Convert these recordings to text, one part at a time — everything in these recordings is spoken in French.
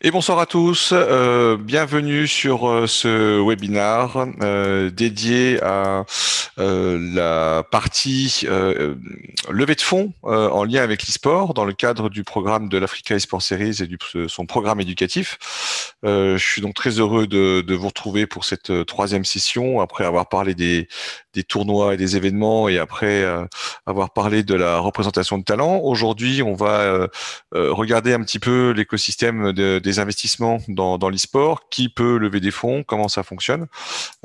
Et bonsoir à tous, euh, bienvenue sur euh, ce webinar euh, dédié à la partie levée de fonds en lien avec l'e-sport dans le cadre du programme de l'Africa Esports Series et de son programme éducatif. je suis donc très heureux de, vous retrouver pour cette troisième session après avoir parlé des, tournois et des événements et après avoir parlé de la représentation de talent. Aujourd'hui, on va regarder un petit peu l'écosystème des de investissements dans, dans l'e-sport, qui peut lever des fonds, comment ça fonctionne.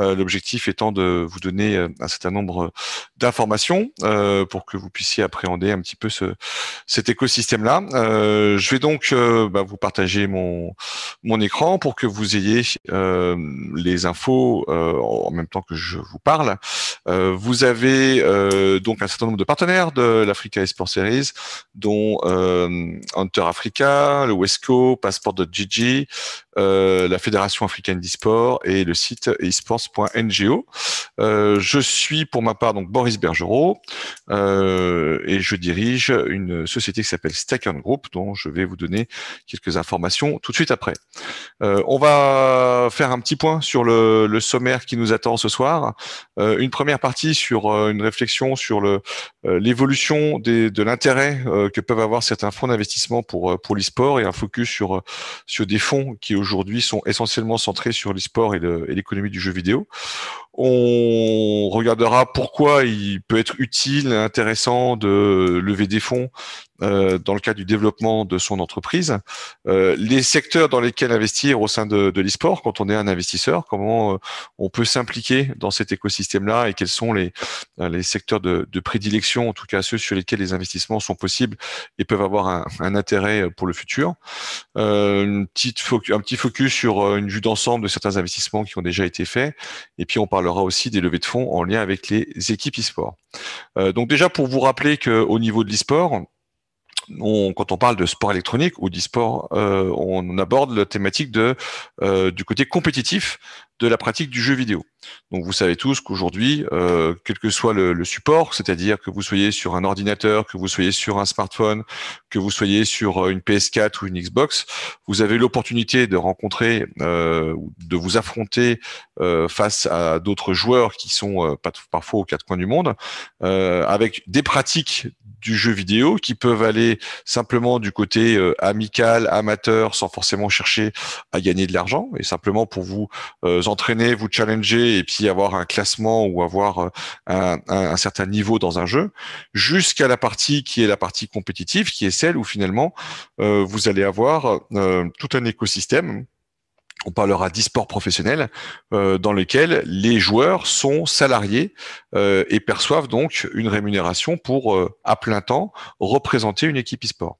Euh, l'objectif étant de vous donner euh, un certain nombre euh, d'informations pour que vous puissiez appréhender un petit peu ce, cet écosystème-là. je vais donc bah, vous partager mon, mon écran pour que vous ayez les infos en même temps que je vous parle. vous avez donc un certain nombre de partenaires de l'Africa Esports Series, dont Hunter Africa, le Wesco, passeport de Gigi euh, la Fédération africaine d'e-sport et le site esports.ngo. Euh, je suis pour ma part donc Boris Bergerot euh, et je dirige une société qui s'appelle Stacker Group dont je vais vous donner quelques informations tout de suite après. Euh, on va faire un petit point sur le, le sommaire qui nous attend ce soir. Euh, une première partie sur une réflexion sur le l'évolution de l'intérêt que peuvent avoir certains fonds d'investissement pour pour l'e-sport et un focus sur sur des fonds qui aujourd'hui sont essentiellement centrés sur l'e-sport et l'économie du jeu vidéo. On regardera pourquoi il peut être utile, intéressant de lever des fonds euh, dans le cadre du développement de son entreprise. Euh, les secteurs dans lesquels investir au sein de, de l'e-sport quand on est un investisseur, comment euh, on peut s'impliquer dans cet écosystème-là et quels sont les, les secteurs de, prédilection, en tout cas ceux sur lesquels les investissements sont possibles et peuvent avoir un, intérêt pour le futur. une petite un petit focus sur une vue d'ensemble de certains investissements qui ont déjà été faits. Et puis on parle aura aussi des levées de fonds en lien avec les équipes e-sport. Euh, donc déjà pour vous rappeler qu'au niveau de l'e-sport, quand on parle de sport électronique ou d'e-sport, euh, on aborde la thématique de, euh, du côté compétitif de la pratique du jeu vidéo. Donc vous savez tous qu'aujourd'hui, euh, quel que soit le, support, c'est-à-dire que vous soyez sur un ordinateur, que vous soyez sur un smartphone, que vous soyez sur une PS4 ou une Xbox, vous avez l'opportunité de rencontrer, de vous affronter face à d'autres joueurs qui sont parfois aux quatre coins du monde, avec des pratiques du jeu vidéo qui peuvent aller simplement du côté euh, amical, amateur, sans forcément chercher à gagner de l'argent et simplement pour vous euh, entraîner, vous challenger et puis avoir un classement ou avoir euh, un certain niveau dans un jeu, jusqu'à la partie qui est la partie compétitive, qui est celle où finalement vous allez avoir tout un écosystème on parlera d'e-sport professionnel, euh, dans lequel les joueurs sont salariés euh, et perçoivent donc une rémunération pour, euh, à plein temps, représenter une équipe e-sport.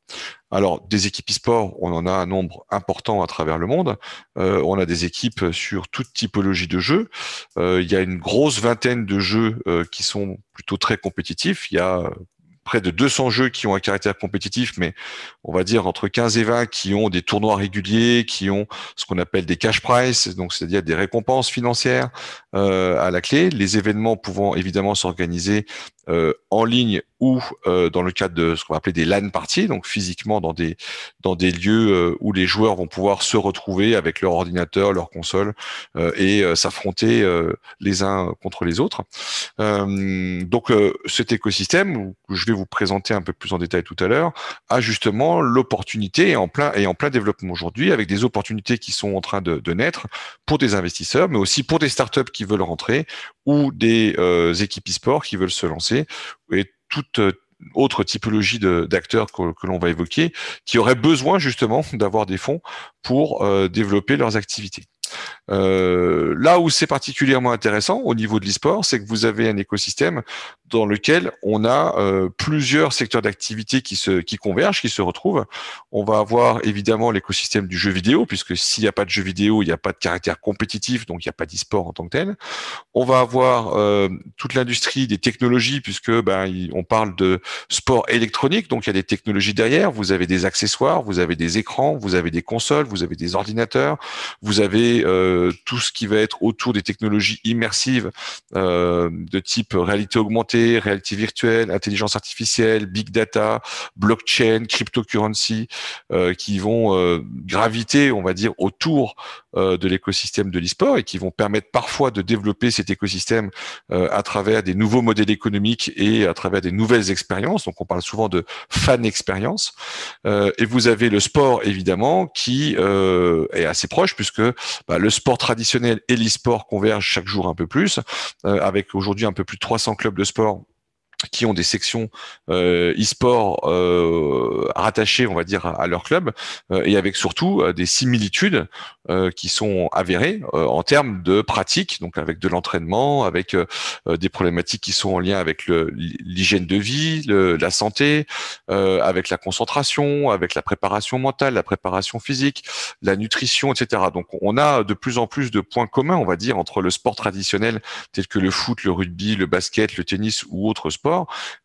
Alors, des équipes e-sport, on en a un nombre important à travers le monde. on a des équipes sur toute typologie de jeux. il y a une grosse vingtaine de jeux qui sont plutôt très compétitifs. Il y a près de 200 jeux qui ont un caractère compétitif, mais on va dire entre 15 et 20 qui ont des tournois réguliers, qui ont ce qu'on appelle des cash price, donc c'est-à-dire des récompenses financières, euh, à la clé, les événements pouvant évidemment s'organiser euh, en ligne ou euh, dans le cadre de ce qu'on va appeler des LAN parties, donc physiquement dans des dans des lieux où les joueurs vont pouvoir se retrouver avec leur ordinateur, leur console et s'affronter les uns contre les autres. donc cet écosystème que je vais vous présenter un peu plus en détail tout à l'heure a justement l'opportunité en plein et en plein développement aujourd'hui avec des opportunités qui sont en train de, de naître pour des investisseurs, mais aussi pour des startups qui veulent rentrer ou des euh, équipes e-sport qui veulent se lancer et toute euh, autre typologie d'acteurs que, l'on va évoquer qui auraient besoin justement d'avoir des fonds pour euh, développer leurs activités. Euh, là où c'est particulièrement intéressant au niveau de l'e-sport, c'est que vous avez un écosystème dans lequel on a euh, plusieurs secteurs d'activité qui se qui convergent, qui se retrouvent. On va avoir évidemment l'écosystème du jeu vidéo, puisque s'il n'y a pas de jeu vidéo, il n'y a pas de caractère compétitif, donc il n'y a pas d'e-sport en tant que tel. On va avoir euh, toute l'industrie des technologies, puisque ben, on parle de sport électronique, donc il y a des technologies derrière. Vous avez des accessoires, vous avez des écrans, vous avez des consoles, vous avez des ordinateurs, vous avez euh, euh, tout ce qui va être autour des technologies immersives euh, de type réalité augmentée, réalité virtuelle, intelligence artificielle, big data, blockchain, cryptocurrency, euh, qui vont graviter, on va dire, autour de l'écosystème de l'e-sport et qui vont permettre parfois de développer cet écosystème à travers des nouveaux modèles économiques et à travers des nouvelles expériences. Donc on parle souvent de fan expérience. et vous avez le sport évidemment qui est assez proche puisque bah, le sport sport traditionnel et l'e-sport convergent chaque jour un peu plus, euh, avec aujourd'hui un peu plus de 300 clubs de sport qui ont des sections euh, e-sport euh, rattachées, on va dire, à, leur club, euh, et avec surtout des similitudes qui sont avérées en termes de pratiques, donc avec de l'entraînement, avec des problématiques qui sont en lien avec l'hygiène de vie, la santé, avec la concentration, avec la préparation mentale, la préparation physique, la nutrition, etc. Donc on a de plus en plus de points communs, on va dire, entre le sport traditionnel tel que le foot, le rugby, le basket, le tennis ou autres sports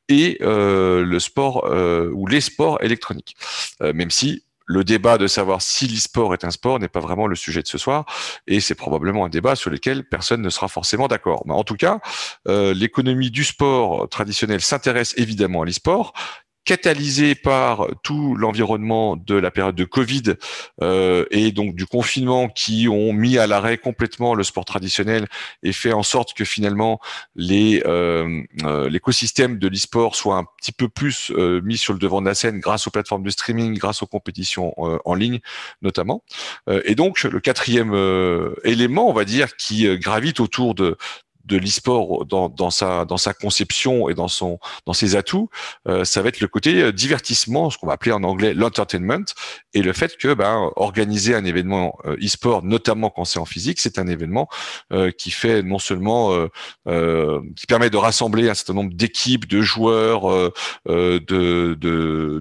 et euh, le sport euh, ou les sports électroniques. Euh, même si le débat de savoir si l'e-sport est un sport n'est pas vraiment le sujet de ce soir, et c'est probablement un débat sur lequel personne ne sera forcément d'accord. Mais en tout cas, l'économie du sport traditionnel s'intéresse évidemment à l'e-sport catalysé par tout l'environnement de la période de Covid euh, et donc du confinement qui ont mis à l'arrêt complètement le sport traditionnel et fait en sorte que finalement les euh, euh, l'écosystème de l'e-sport soit un petit peu plus mis sur le devant de la scène grâce aux plateformes de streaming, grâce aux compétitions en ligne notamment. et donc le quatrième élément, on va dire, qui gravite autour de, de l'e-sport dans, dans, sa, dans sa conception et dans, son, dans ses atouts, euh, ça va être le côté euh, divertissement, ce qu'on va appeler en anglais l'entertainment, et le fait que ben, organiser un événement euh, e-sport, notamment quand c'est en physique, c'est un événement qui fait non seulement, euh, qui permet de rassembler un certain nombre d'équipes, de joueurs, de, de,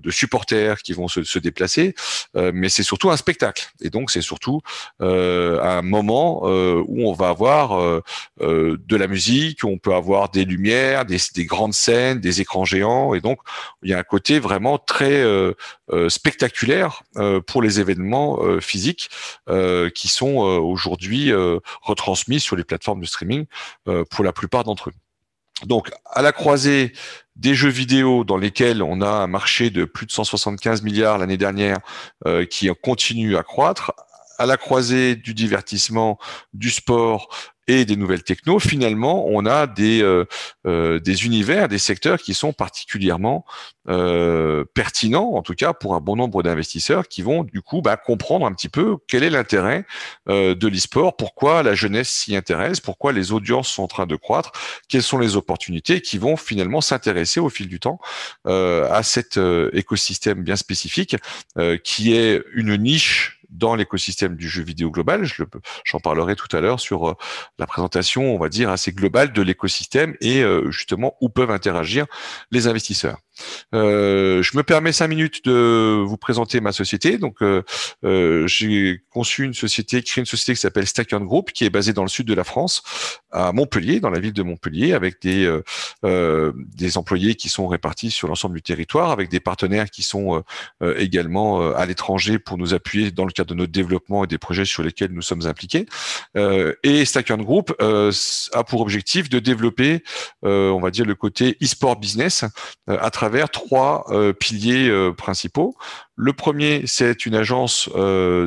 de, supporters qui vont se, se déplacer, mais c'est surtout un spectacle. Et donc c'est surtout un moment où on va avoir de la musique, on peut avoir des lumières, des, grandes scènes, des écrans géants, et donc il y a un côté vraiment très euh, euh, spectaculaire euh, pour les événements physiques qui sont aujourd'hui retransmis sur les plateformes de streaming pour la plupart d'entre eux. Donc, à la croisée des jeux vidéo dans lesquels on a un marché de plus de 175 milliards l'année dernière qui continue à croître, à la croisée du divertissement, du sport, et des nouvelles techno, finalement, on a des, euh, euh, des univers, des secteurs qui sont particulièrement euh, pertinents, en tout cas pour un bon nombre d'investisseurs qui vont du coup bah, comprendre un petit peu quel est l'intérêt de l'e-sport, pourquoi la jeunesse s'y intéresse, pourquoi les audiences sont en train de croître, quelles sont les opportunités qui vont finalement s'intéresser au fil du temps à cet écosystème bien spécifique qui est une niche dans l'écosystème du jeu vidéo global. J'en parlerai tout à l'heure sur euh, la présentation, on va dire, assez globale de l'écosystème et euh, justement où peuvent interagir les investisseurs. Euh, je me permets cinq minutes de vous présenter ma société. Donc, j'ai conçu une société, créé une société qui s'appelle Stackern Group, qui est basée dans le sud de la France, à Montpellier, dans la ville de Montpellier, avec des des employés qui sont répartis sur l'ensemble du territoire, avec des partenaires qui sont également à l'étranger pour nous appuyer dans le cadre de notre développement et des projets sur lesquels nous sommes impliqués. Euh, et Stackern Group euh, a pour objectif de développer, euh, on va dire, le côté e-sport business à travers trois piliers principaux. Le premier, c'est une agence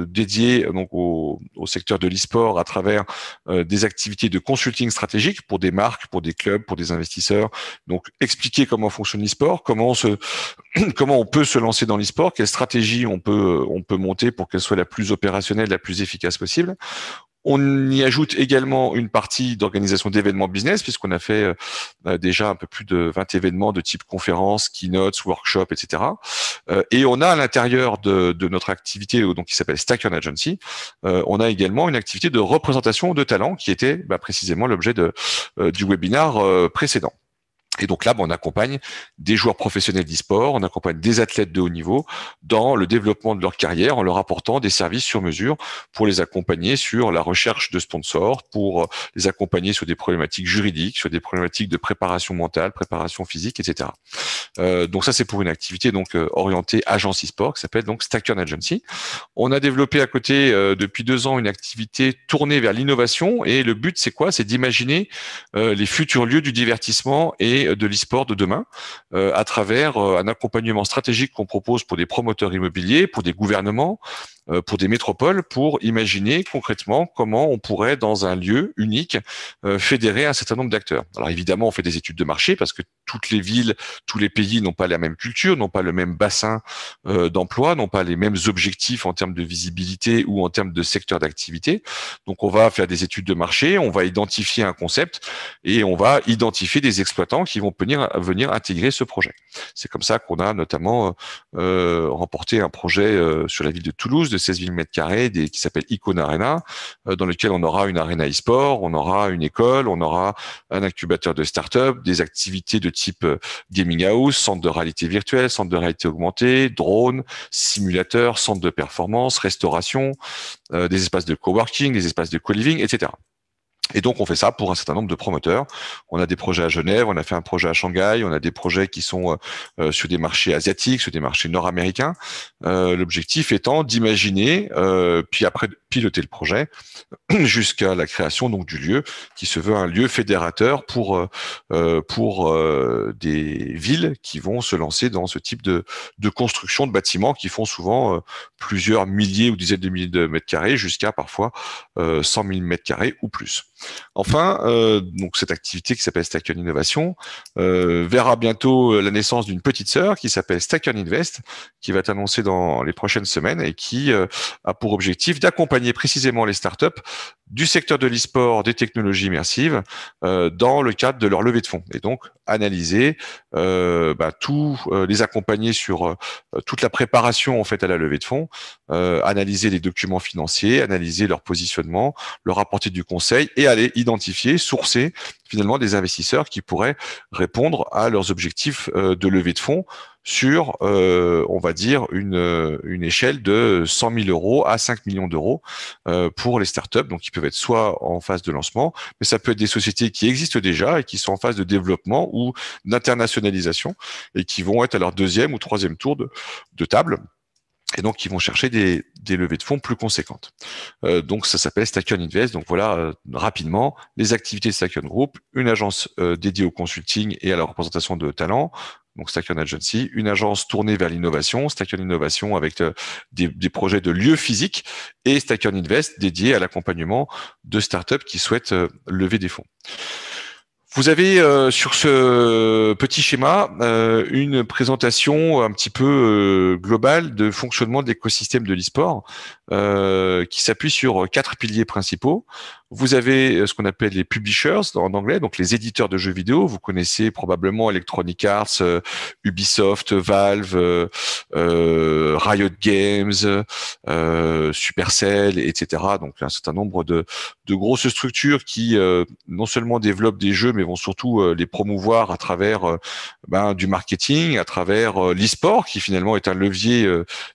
dédiée donc au, secteur de l'e-sport à travers des activités de consulting stratégique pour des marques, pour des clubs, pour des investisseurs. Donc, expliquer comment fonctionne l'e-sport, comment on se, comment on peut se lancer dans l'e-sport, quelle stratégie on peut on peut monter pour qu'elle soit la plus opérationnelle, la plus efficace possible. On y ajoute également une partie d'organisation d'événements business, puisqu'on a fait euh, euh, déjà un peu plus de 20 événements de type conférence, keynotes, workshops, etc. Euh, et on a à l'intérieur de, notre activité, donc qui s'appelle Stack Your Agency, on a également une activité de représentation de talents, qui était bah, précisément l'objet du webinaire précédent. Et donc là, ben, on accompagne des joueurs professionnels d'e-sport, on accompagne des athlètes de haut niveau dans le développement de leur carrière en leur apportant des services sur mesure pour les accompagner sur la recherche de sponsors, pour euh, les accompagner sur des problématiques juridiques, sur des problématiques de préparation mentale, préparation physique, etc. Euh, donc ça, c'est pour une activité donc euh, orientée agence e-sport qui s'appelle donc Stacker Agency. On a développé à côté depuis deux ans une activité tournée vers l'innovation et le but, c'est quoi C'est d'imaginer les futurs lieux du divertissement et de l'e-sport de demain euh, à travers euh, un accompagnement stratégique qu'on propose pour des promoteurs immobiliers, pour des gouvernements, euh, pour des métropoles pour imaginer concrètement comment on pourrait, dans un lieu unique, euh, fédérer un certain nombre d'acteurs. Alors évidemment, on fait des études de marché parce que toutes les villes, tous les pays n'ont pas la même culture, n'ont pas le même bassin euh, d'emploi, n'ont pas les mêmes objectifs en termes de visibilité ou en termes de secteur d'activité. Donc on va faire des études de marché, on va identifier un concept et on va identifier des exploitants qui vont venir, venir intégrer ce projet. C'est comme ça qu'on a notamment remporté un projet sur la ville de Toulouse de 16 000 mètres carrés qui s'appelle Icon Arena, euh, dans lequel on aura une arena e-sport, on aura une école, on aura un incubateur de start-up, des activités de type euh, gaming house, centre de réalité virtuelle, centre de réalité augmentée, drone, simulateur, centre de performance, restauration, euh, des espaces de coworking, des espaces de co-living, etc. Et donc, on fait ça pour un certain nombre de promoteurs. On a des projets à Genève, on a fait un projet à Shanghai, on a des projets qui sont euh, euh, sur des marchés asiatiques, sur des marchés nord-américains. Euh, l'objectif étant d'imaginer, puis après piloter le projet jusqu'à la création donc du lieu qui se veut un lieu fédérateur pour euh, euh, pour euh, des villes qui vont se lancer dans ce type de, construction de bâtiments qui font souvent plusieurs milliers ou dizaines de milliers de mètres carrés jusqu'à parfois 100 000 mètres carrés ou plus. Enfin, donc cette activité qui s'appelle Stack Innovation verra bientôt la naissance d'une petite sœur qui s'appelle Stack Invest qui va être annoncée dans les prochaines semaines et qui a pour objectif d'accompagner précisément les startups du secteur de l'e-sport, des technologies immersives, euh, dans le cadre de leur levée de fonds. Et donc, analyser, euh, bah, tout, euh, les accompagner sur toute la préparation en fait à la levée de fonds, analyser les documents financiers, analyser leur positionnement, leur apporter du conseil et aller identifier, sourcer finalement des investisseurs qui pourraient répondre à leurs objectifs euh, de levée de fonds sur, euh, on va dire, une, euh, une échelle de 100 000 euros à 5 millions d'euros pour les startups, donc ils peuvent être soit en phase de lancement, mais ça peut être des sociétés qui existent déjà et qui sont en phase de développement ou d'internationalisation et qui vont être à leur deuxième ou troisième tour de table et donc ils vont chercher des, levées de fonds plus conséquentes. Euh, donc ça s'appelle Stakion Invest. Donc voilà euh, rapidement les activités de Stakion Group, une agence euh, dédiée au consulting et à la représentation de talents, donc Stackion Agency, une agence tournée vers l'innovation, Stackion Innovation avec des, projets de lieux physiques et Stackion Invest dédié à l'accompagnement de startups qui souhaitent lever des fonds. Vous avez euh, sur ce petit schéma euh, une présentation un petit peu euh, globale de fonctionnement de l'écosystème de l'e-sport qui s'appuie sur quatre piliers principaux. Vous avez euh, ce qu'on appelle les publishers en anglais, donc les éditeurs de jeux vidéo. Vous connaissez probablement Electronic Arts, euh, Ubisoft, Valve, euh, Riot Games, Supercell, etc. Donc un certain nombre de, grosses structures qui non seulement développent des jeux, mais vont surtout les promouvoir à travers ben, du marketing, à travers l'e-sport, qui finalement est un levier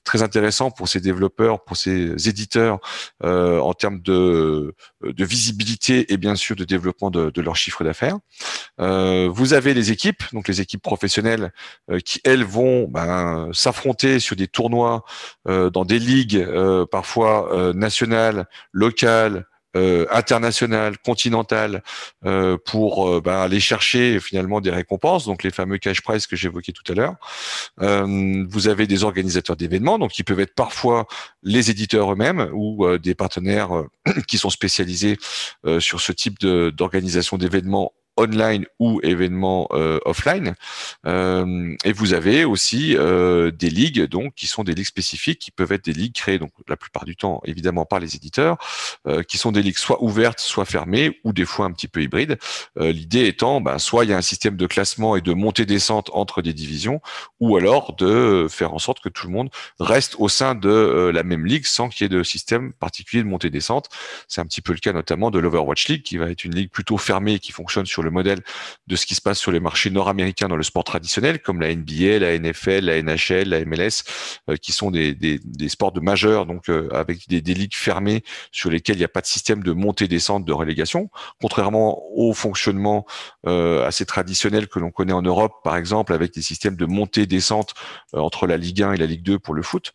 très intéressant pour ces développeurs, pour ces éditeurs en termes de, de visibilité et bien sûr de développement de, de leur chiffre d'affaires. Euh, vous avez les équipes, donc les équipes professionnelles euh, qui elles vont ben, s'affronter sur des tournois euh, dans des ligues parfois nationales, locales, euh, internationale, euh, pour euh, bah, aller chercher finalement des récompenses, donc les fameux cash prize que j'évoquais tout à l'heure. Euh, vous avez des organisateurs d'événements, donc qui peuvent être parfois les éditeurs eux-mêmes ou des partenaires qui sont spécialisés sur ce type d'organisation d'événements online ou événement euh, offline. Euh, et vous avez aussi euh, des ligues donc qui sont des ligues spécifiques, qui peuvent être des ligues créées donc la plupart du temps évidemment par les éditeurs, euh, qui sont des ligues soit ouvertes, soit fermées, ou des fois un petit peu hybrides. Euh, l'idée étant, ben, soit il y a un système de classement et de montée-descente entre des divisions, ou alors de faire en sorte que tout le monde reste au sein de la même ligue sans qu'il y ait de système particulier de montée-descente. C'est un petit peu le cas notamment de l'Overwatch League, qui va être une ligue plutôt fermée qui fonctionne sur le modèle de ce qui se passe sur les marchés nord-américains dans le sport traditionnel, comme la NBA, la NFL, la NHL, la MLS, euh, qui sont des, sports de majeur donc euh, avec des, ligues fermées sur lesquelles il n'y a pas de système de montée-descente de relégation, contrairement au fonctionnement euh, assez traditionnel que l'on connaît en Europe, par exemple, avec des systèmes de montée-descente entre la Ligue 1 et la Ligue 2 pour le foot.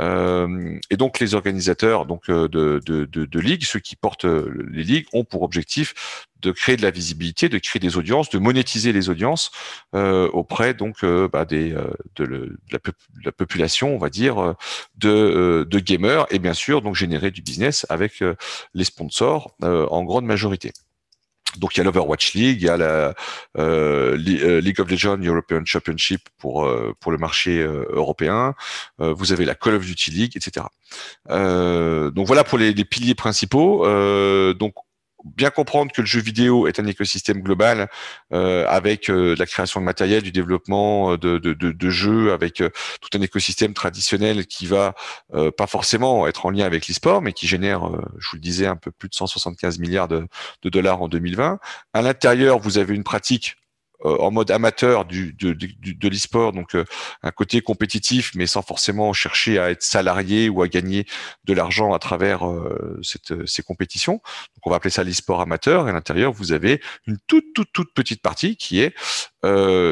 et donc les organisateurs donc de, de ligues, ceux qui portent les ligues, ont pour objectif de créer de la visibilité, de créer des audiences, de monétiser les audiences euh, auprès donc euh, bah, des, euh, de, la, population, on va dire, de, gamers et bien sûr donc générer du business avec les sponsors en grande majorité. Donc il y a l'Overwatch League, il y a la League of Legends European Championship pour pour le marché européen. vous avez la Call of Duty League, etc. donc voilà pour les, les piliers principaux. donc bien comprendre que le jeu vidéo est un écosystème global euh, avec euh, la création de matériel, du développement euh, de, jeux, avec tout un écosystème traditionnel qui va pas forcément être en lien avec l'e-sport, mais qui génère, je vous le disais, un peu plus de 175 milliards de, de dollars en 2020. À l'intérieur, vous avez une pratique euh, en mode amateur du, de, de, l'e-sport, donc euh, un côté compétitif, mais sans forcément chercher à être salarié ou à gagner de l'argent à travers euh, ces compétitions. Donc on va appeler ça l'e-sport amateur. Et à l'intérieur, vous avez une toute, toute, toute petite partie qui est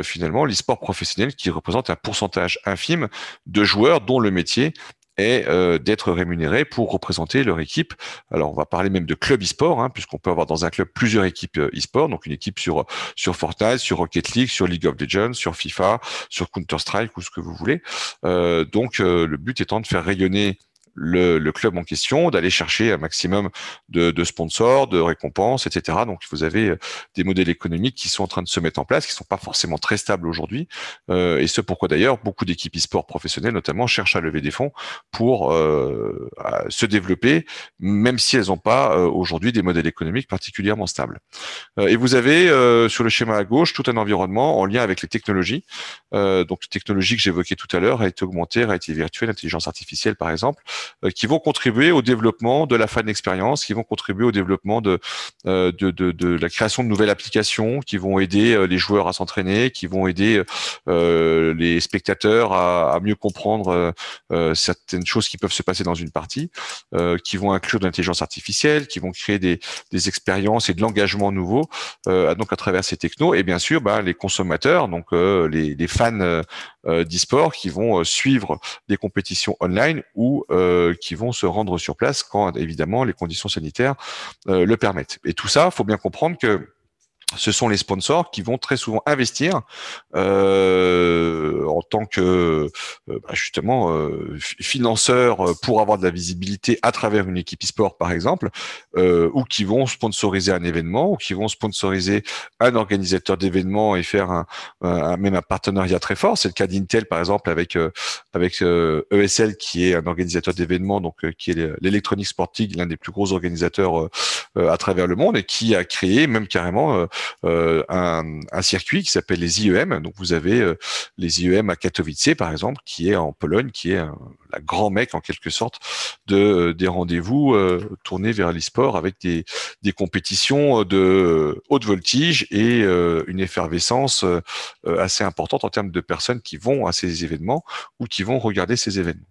finalement l'e-sport professionnel qui représente un pourcentage infime de joueurs dont le métier et euh, d'être rémunérés pour représenter leur équipe. Alors, on va parler même de club e-sport, hein, puisqu'on peut avoir dans un club plusieurs équipes euh, e-sport, donc une équipe sur sur Fortnite, sur Rocket League, sur League of Legends, sur FIFA, sur Counter Strike ou ce que vous voulez. Euh, donc, le but étant de faire rayonner le, club en question, d'aller chercher un maximum de, sponsors, de récompenses, etc. Donc vous avez euh, des modèles économiques qui sont en train de se mettre en place, qui ne sont pas forcément très stables aujourd'hui, euh, et ce pourquoi d'ailleurs beaucoup d'équipes e-sport professionnelles notamment cherchent à lever des fonds pour euh, se développer, même si elles n'ont pas aujourd'hui des modèles économiques particulièrement stables. et vous avez sur le schéma à gauche tout un environnement en lien avec les technologies. donc les technologies que j'évoquais tout à l'heure, a été augmentée, réalité virtuelle, intelligence artificielle par exemple, euh, qui vont contribuer au développement de la fan expérience, qui vont contribuer au développement de, euh, de, de, de, la création de nouvelles applications, qui vont aider euh, les joueurs à s'entraîner, qui vont aider les spectateurs à, à mieux comprendre certaines choses qui peuvent se passer dans une partie, qui vont inclure de l'intelligence artificielle, qui vont créer des, des expériences et de l'engagement nouveau donc à travers ces technos et bien sûr bah, les consommateurs donc les, les, fans euh, d'e-sport qui vont suivre des compétitions online ou euh, euh, qui vont se rendre sur place quand évidemment les conditions sanitaires euh, le permettent. Et tout ça, faut bien comprendre que ce sont les sponsors qui vont très souvent investir euh, en tant que euh, bah, justement euh, financeurs pour avoir de la visibilité à travers une équipe e-sport par exemple, ou qui vont sponsoriser un événement, ou qui vont sponsoriser un organisateur d'événements et faire un, même un partenariat très fort. C'est le cas d'Intel par exemple avec avec ESL e qui est un organisateur d'événements donc qui est l'électronique sportive, l'un des plus gros organisateurs à travers le monde et qui a créé même carrément euh, un, circuit qui s'appelle les IEM. Donc vous avez euh, les IEM à Katowice, par exemple, qui est en Pologne, qui est un, la grand mec en quelque sorte de euh, des rendez-vous euh, tournés vers l'e-sport avec des, compétitions euh, de haute voltige et une effervescence assez importante en termes de personnes qui vont à ces événements ou qui vont regarder ces événements.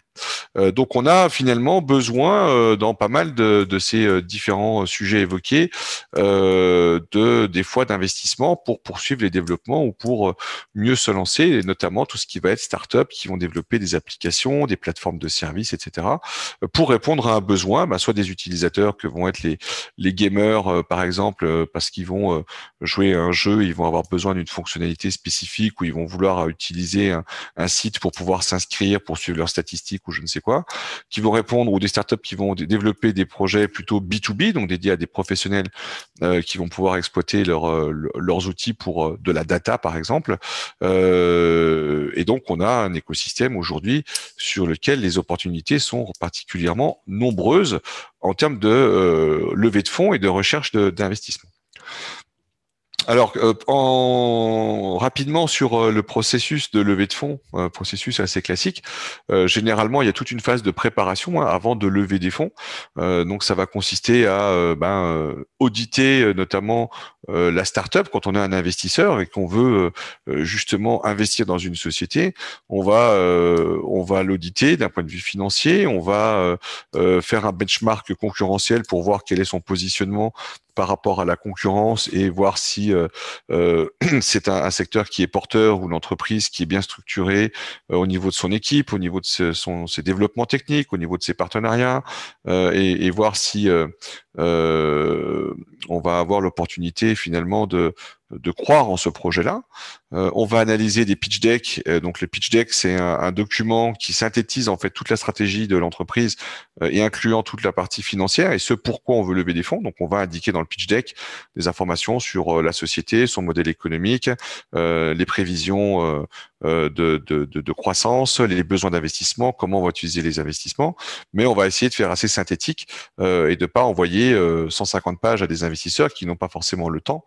Donc on a finalement besoin dans pas mal de, ces différents sujets évoqués de des fois d'investissement pour poursuivre les développements ou pour mieux se lancer, et notamment tout ce qui va être start-up qui vont développer des applications, des plateformes de services, etc., euh, pour répondre à un besoin, bah, soit des utilisateurs que vont être les, les gamers, euh, par exemple, euh, parce qu'ils vont jouer à un jeu, ils vont avoir besoin d'une fonctionnalité spécifique ou ils vont vouloir utiliser un, site pour pouvoir s'inscrire, pour suivre leurs statistiques ou je ne sais quoi, qui vont répondre, ou des startups qui vont développer des projets plutôt B2B, donc dédiés à des professionnels qui vont pouvoir exploiter leur, leurs outils pour de la data, par exemple. et donc, on a un écosystème aujourd'hui sur lequel les opportunités sont particulièrement nombreuses en termes de euh, levée de fonds et de recherche d'investissement. Alors, euh, en... rapidement sur euh, le processus de levée de fonds, euh, processus assez classique. Euh, généralement, il y a toute une phase de préparation hein, avant de lever des fonds. donc, ça va consister à ben, auditer notamment la startup quand on est un investisseur et qu'on veut justement investir dans une société. On va, on va l'auditer d'un point de vue financier. On va faire un benchmark concurrentiel pour voir quel est son positionnement par rapport à la concurrence et voir si euh, euh, c'est un, secteur qui est porteur ou l'entreprise qui est bien structurée euh, au niveau de son équipe, au niveau de ses développements techniques, au niveau de ses partenariats et, et voir si euh, on va avoir l'opportunité finalement de, croire en ce projet-là. Euh, on va analyser des pitch decks. Euh, donc le pitch deck, c'est un, document qui synthétise en fait toute la stratégie de l'entreprise et incluant toute la partie financière et ce pourquoi on veut lever des fonds. Donc on va indiquer dans le pitch deck des informations sur la société, son modèle économique, les prévisions de, croissance, les besoins d'investissement, comment on va utiliser les investissements. Mais on va essayer de faire assez synthétique et de ne pas envoyer 150 euh, pages à des investisseurs qui n'ont pas forcément le temps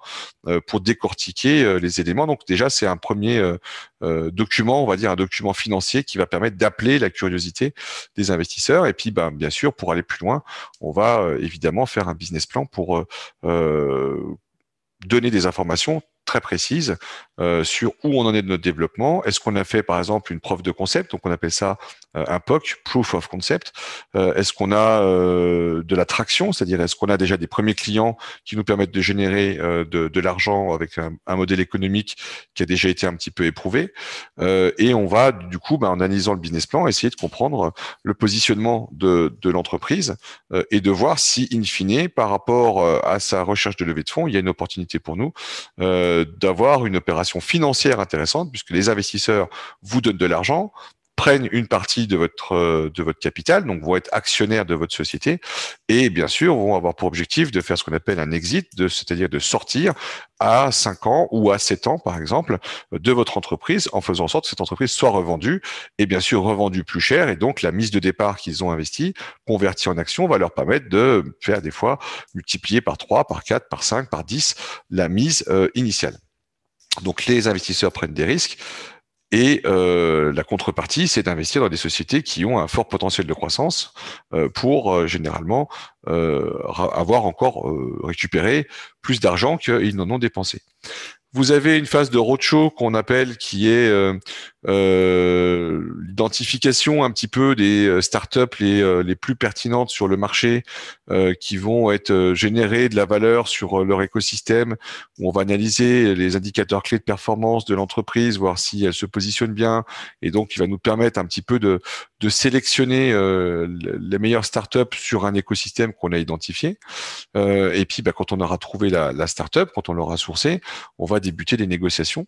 euh, pour décortiquer euh, les éléments. Donc déjà, c'est un premier document, on va dire un document financier qui va permettre d'appeler la curiosité des investisseurs. Et puis, ben, bien sûr, pour aller plus loin, on va évidemment faire un business plan pour donner des informations très précise euh, sur où on en est de notre développement. Est-ce qu'on a fait par exemple une preuve de concept, donc on appelle ça euh, un POC, proof of concept. Euh, est-ce qu'on a de la traction, c'est-à-dire est-ce qu'on a déjà des premiers clients qui nous permettent de générer de, l'argent avec un, modèle économique qui a déjà été un petit peu éprouvé. et on va du coup, bah, en analysant le business plan, essayer de comprendre le positionnement de, l'entreprise et de voir si in fine, par rapport à sa recherche de levée de fonds, il y a une opportunité pour nous. Euh, d'avoir une opération financière intéressante puisque les investisseurs vous donnent de l'argent prennent une partie de votre euh, de votre capital, donc vont être actionnaires de votre société et bien sûr vont avoir pour objectif de faire ce qu'on appelle un exit, c'est-à-dire de sortir à 5 ans ou à 7 ans par exemple de votre entreprise en faisant en sorte que cette entreprise soit revendue et bien sûr revendue plus cher et donc la mise de départ qu'ils ont investie convertie en action va leur permettre de faire des fois multiplier par 3, par 4, par 5, par 10 la mise euh, initiale. Donc les investisseurs prennent des risques, et euh, la contrepartie, c'est d'investir dans des sociétés qui ont un fort potentiel de croissance euh, pour euh, généralement avoir encore récupéré plus d'argent qu'ils n'en ont dépensé. Vous avez une phase de roadshow qu'on appelle qui est euh, l'identification un petit peu des euh, startups les, euh, les plus pertinentes sur le marché qui vont être générer de la valeur sur leur écosystème. Où on va analyser les indicateurs clés de performance de l'entreprise, voir si elle se positionne bien, et donc il va nous permettre un petit peu de, de sélectionner euh, les meilleures startups sur un écosystème qu'on a identifié. et puis, bah, quand on aura trouvé la, la startup, quand on l'aura sourcée, on va débuter les négociations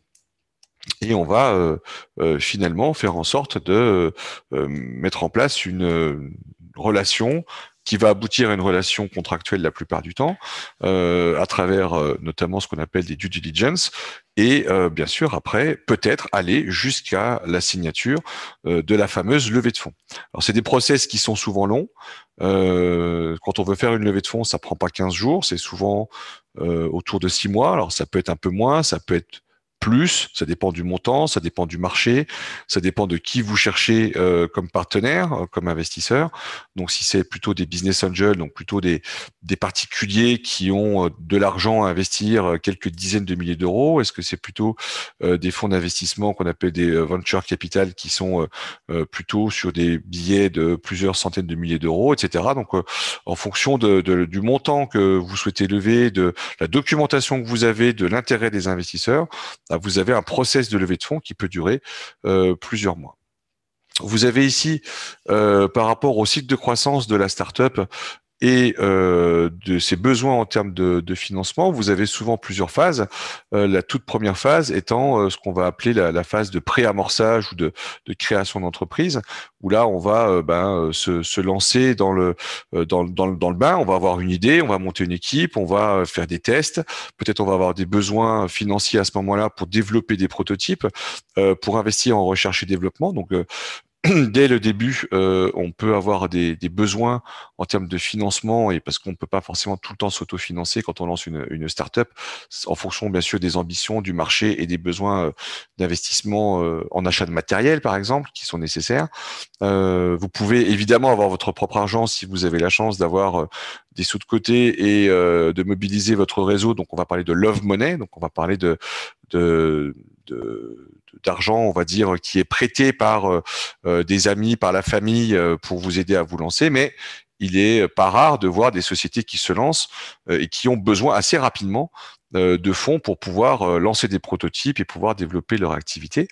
et on va euh, euh, finalement faire en sorte de euh, mettre en place une relation qui va aboutir à une relation contractuelle la plupart du temps, à travers notamment ce qu'on appelle des due diligence, et bien sûr après peut-être aller jusqu'à la signature de la fameuse levée de fonds. Alors c'est des process qui sont souvent longs. quand on veut faire une levée de fonds, ça prend pas 15 jours, c'est souvent autour de 6 mois. Alors ça peut être un peu moins, ça peut être plus, ça dépend du montant, ça dépend du marché, ça dépend de qui vous cherchez euh, comme partenaire, euh, comme investisseur. Donc si c'est plutôt des business angels, donc plutôt des, particuliers qui ont euh, de l'argent à investir, quelques dizaines de milliers d'euros, est-ce que c'est plutôt des fonds d'investissement qu'on appelle des venture capital qui sont plutôt sur des billets de plusieurs centaines de milliers d'euros, etc. Donc en fonction du montant que vous souhaitez lever, de la documentation que vous avez, de l'intérêt des investisseurs, Hein, vous avez un process de levée de fonds qui peut durer euh, plusieurs mois. Vous avez ici, euh, par rapport au cycle de croissance de la startup, et euh, de ces besoins en termes de, de, financement, vous avez souvent plusieurs phases. Euh, la toute première phase étant euh, ce qu'on va appeler la, la phase de pré-amorçage ou de, de création d'entreprise, où là on va euh, ben, euh, se, se, lancer dans le, dans, dans, dans, le bain, on va avoir une idée, on va monter une équipe, on va faire des tests, peut-être on va avoir des besoins financiers à ce moment-là pour développer des prototypes, pour investir en recherche et développement. Donc dès le début, euh, on peut avoir des, besoins en termes de financement et parce qu'on ne peut pas forcément tout le temps s'autofinancer quand on lance une, une start-up, en fonction bien sûr des ambitions du marché et des besoins euh, d'investissement euh, en achat de matériel par exemple qui sont nécessaires. vous pouvez évidemment avoir votre propre argent si vous avez la chance d'avoir des sous de côté et de mobiliser votre réseau. Donc on va parler de love money, donc on va parler de, de d'argent, on va dire, qui est prêté par euh, euh, des amis, par la famille euh, pour vous aider à vous lancer, mais il est pas rare de voir des sociétés qui se lancent et qui ont besoin assez rapidement de fonds pour pouvoir lancer des prototypes et pouvoir développer leur activité.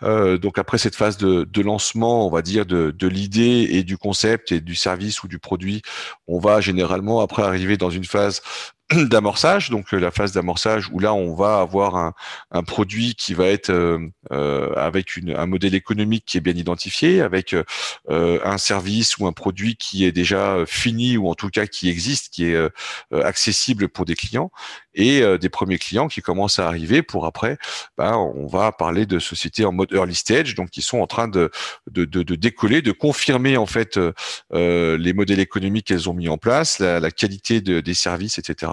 donc après cette phase de, lancement, on va dire de, de l'idée et du concept et du service ou du produit, on va généralement après arriver dans une phase d'amorçage, donc euh, la phase d'amorçage où là on va avoir un, produit qui va être euh, euh, avec un modèle économique qui est bien identifié, avec un service ou un produit qui est déjà fini ou en tout cas qui existe, qui est accessible pour des clients et des premiers clients qui commencent à arriver pour après, ben, on va parler de sociétés en mode early stage, donc qui sont en train de, de, décoller, de confirmer en fait les modèles économiques qu'elles ont mis en place, la, qualité des services, etc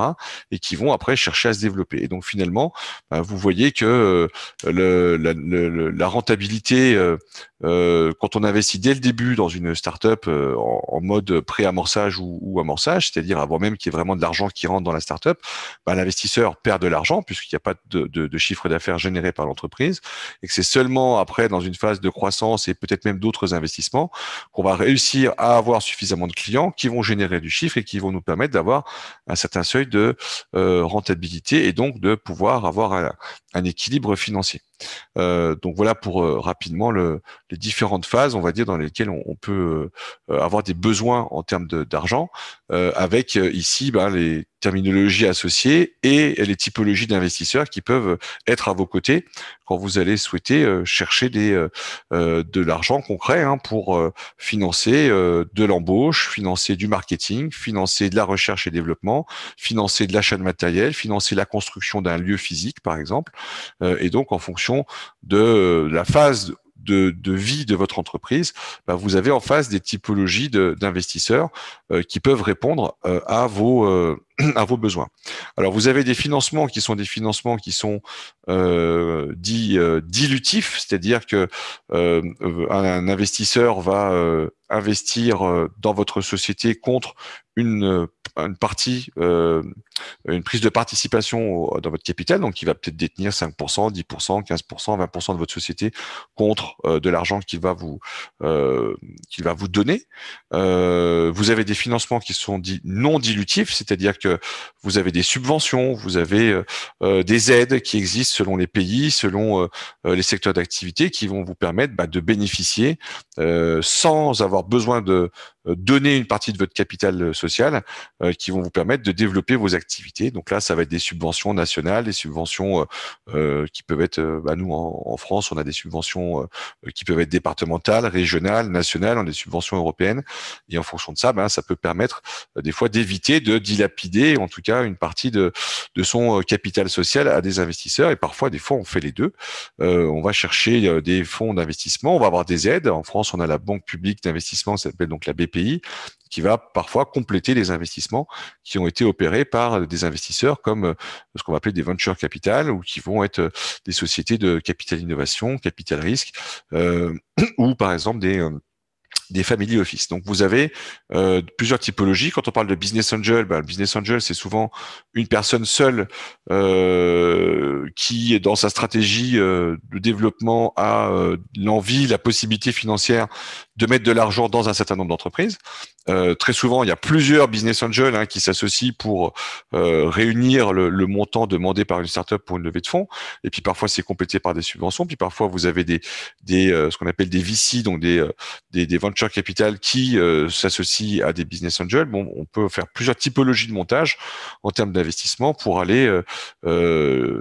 et qui vont après chercher à se développer. Et donc finalement, bah, vous voyez que euh, la, rentabilité, euh, euh, quand on investit dès le début dans une startup up en, mode pré-amorçage ou, amorçage, c'est-à-dire avant même qu'il y ait vraiment de l'argent qui rentre dans la startup, bah, l'investisseur perd de l'argent puisqu'il n'y a pas de, de chiffre d'affaires généré par l'entreprise, et que c'est seulement après, dans une phase de croissance et peut-être même d'autres investissements, qu'on va réussir à avoir suffisamment de clients qui vont générer du chiffre et qui vont nous permettre d'avoir un certain seuil de euh, rentabilité et donc de pouvoir avoir un, équilibre financier. Euh, donc voilà pour euh, rapidement le, les différentes phases, on va dire, dans lesquelles on, peut euh, avoir des besoins en termes d'argent, avec ici ben, les terminologies associées et les typologies d'investisseurs qui peuvent être à vos côtés quand vous allez souhaiter chercher de l'argent concret hein, pour financer de l'embauche, financer du marketing, financer de la recherche et développement, financer de l'achat de matériel, financer la construction d'un lieu physique, par exemple. et donc, en fonction de euh, la phase de, vie de votre entreprise, bah, vous avez en face des typologies d'investisseurs euh, qui peuvent répondre euh, à, vos, à vos besoins. Alors, vous avez des financements qui sont des financements qui sont dits dilutifs, c'est-à-dire que un investisseur va investir dans votre société contre une une partie, euh, une prise de participation dans votre capital, donc il va peut-être détenir 5%, 10%, 15%, 20% de votre société contre euh, de l'argent qu'il va vous euh, qu'il va vous donner. vous avez des financements qui sont dits non dilutifs, c'est-à-dire que vous avez des subventions, vous avez des aides qui existent selon les pays, selon les secteurs d'activité, qui vont vous permettre bah, de bénéficier sans avoir besoin de euh, donner une partie de votre capital euh, social euh, qui vont vous permettre de développer vos activités. Donc là, ça va être des subventions nationales, des subventions qui peuvent être, bah, nous en, France, on a des subventions qui peuvent être départementales, régionales, nationales, on a des subventions européennes. Et en fonction de ça, ben, ça peut permettre des fois d'éviter de dilapider, en tout cas, une partie de, de son capital social à des investisseurs. Et parfois, des fois, on fait les deux. on va chercher des fonds d'investissement, on va avoir des aides. En France, on a la Banque publique d'investissement, ça s'appelle donc la BP pays qui va parfois compléter les investissements qui ont été opérés par des investisseurs comme euh, ce qu'on va appeler des ventures capital ou qui vont être euh, des sociétés de capital innovation, capital risque euh, ou par exemple des des family office. Donc vous avez plusieurs typologies. Quand on parle de business angel, ben, le business angel c'est souvent une personne seule qui est dans sa stratégie de développement, a l'envie, la possibilité financière de mettre de l'argent dans un certain nombre d'entreprises. Euh, très souvent, il y a plusieurs business angels hein, qui s'associent pour euh, réunir le, montant demandé par une startup pour une levée de fonds. Et puis parfois, c'est complété par des subventions. Puis parfois, vous avez des, euh, ce qu'on appelle des VC, donc des, des, des venture capital qui s'associent à des business angels. Bon, on peut faire plusieurs typologies de montage en termes d'investissement pour aller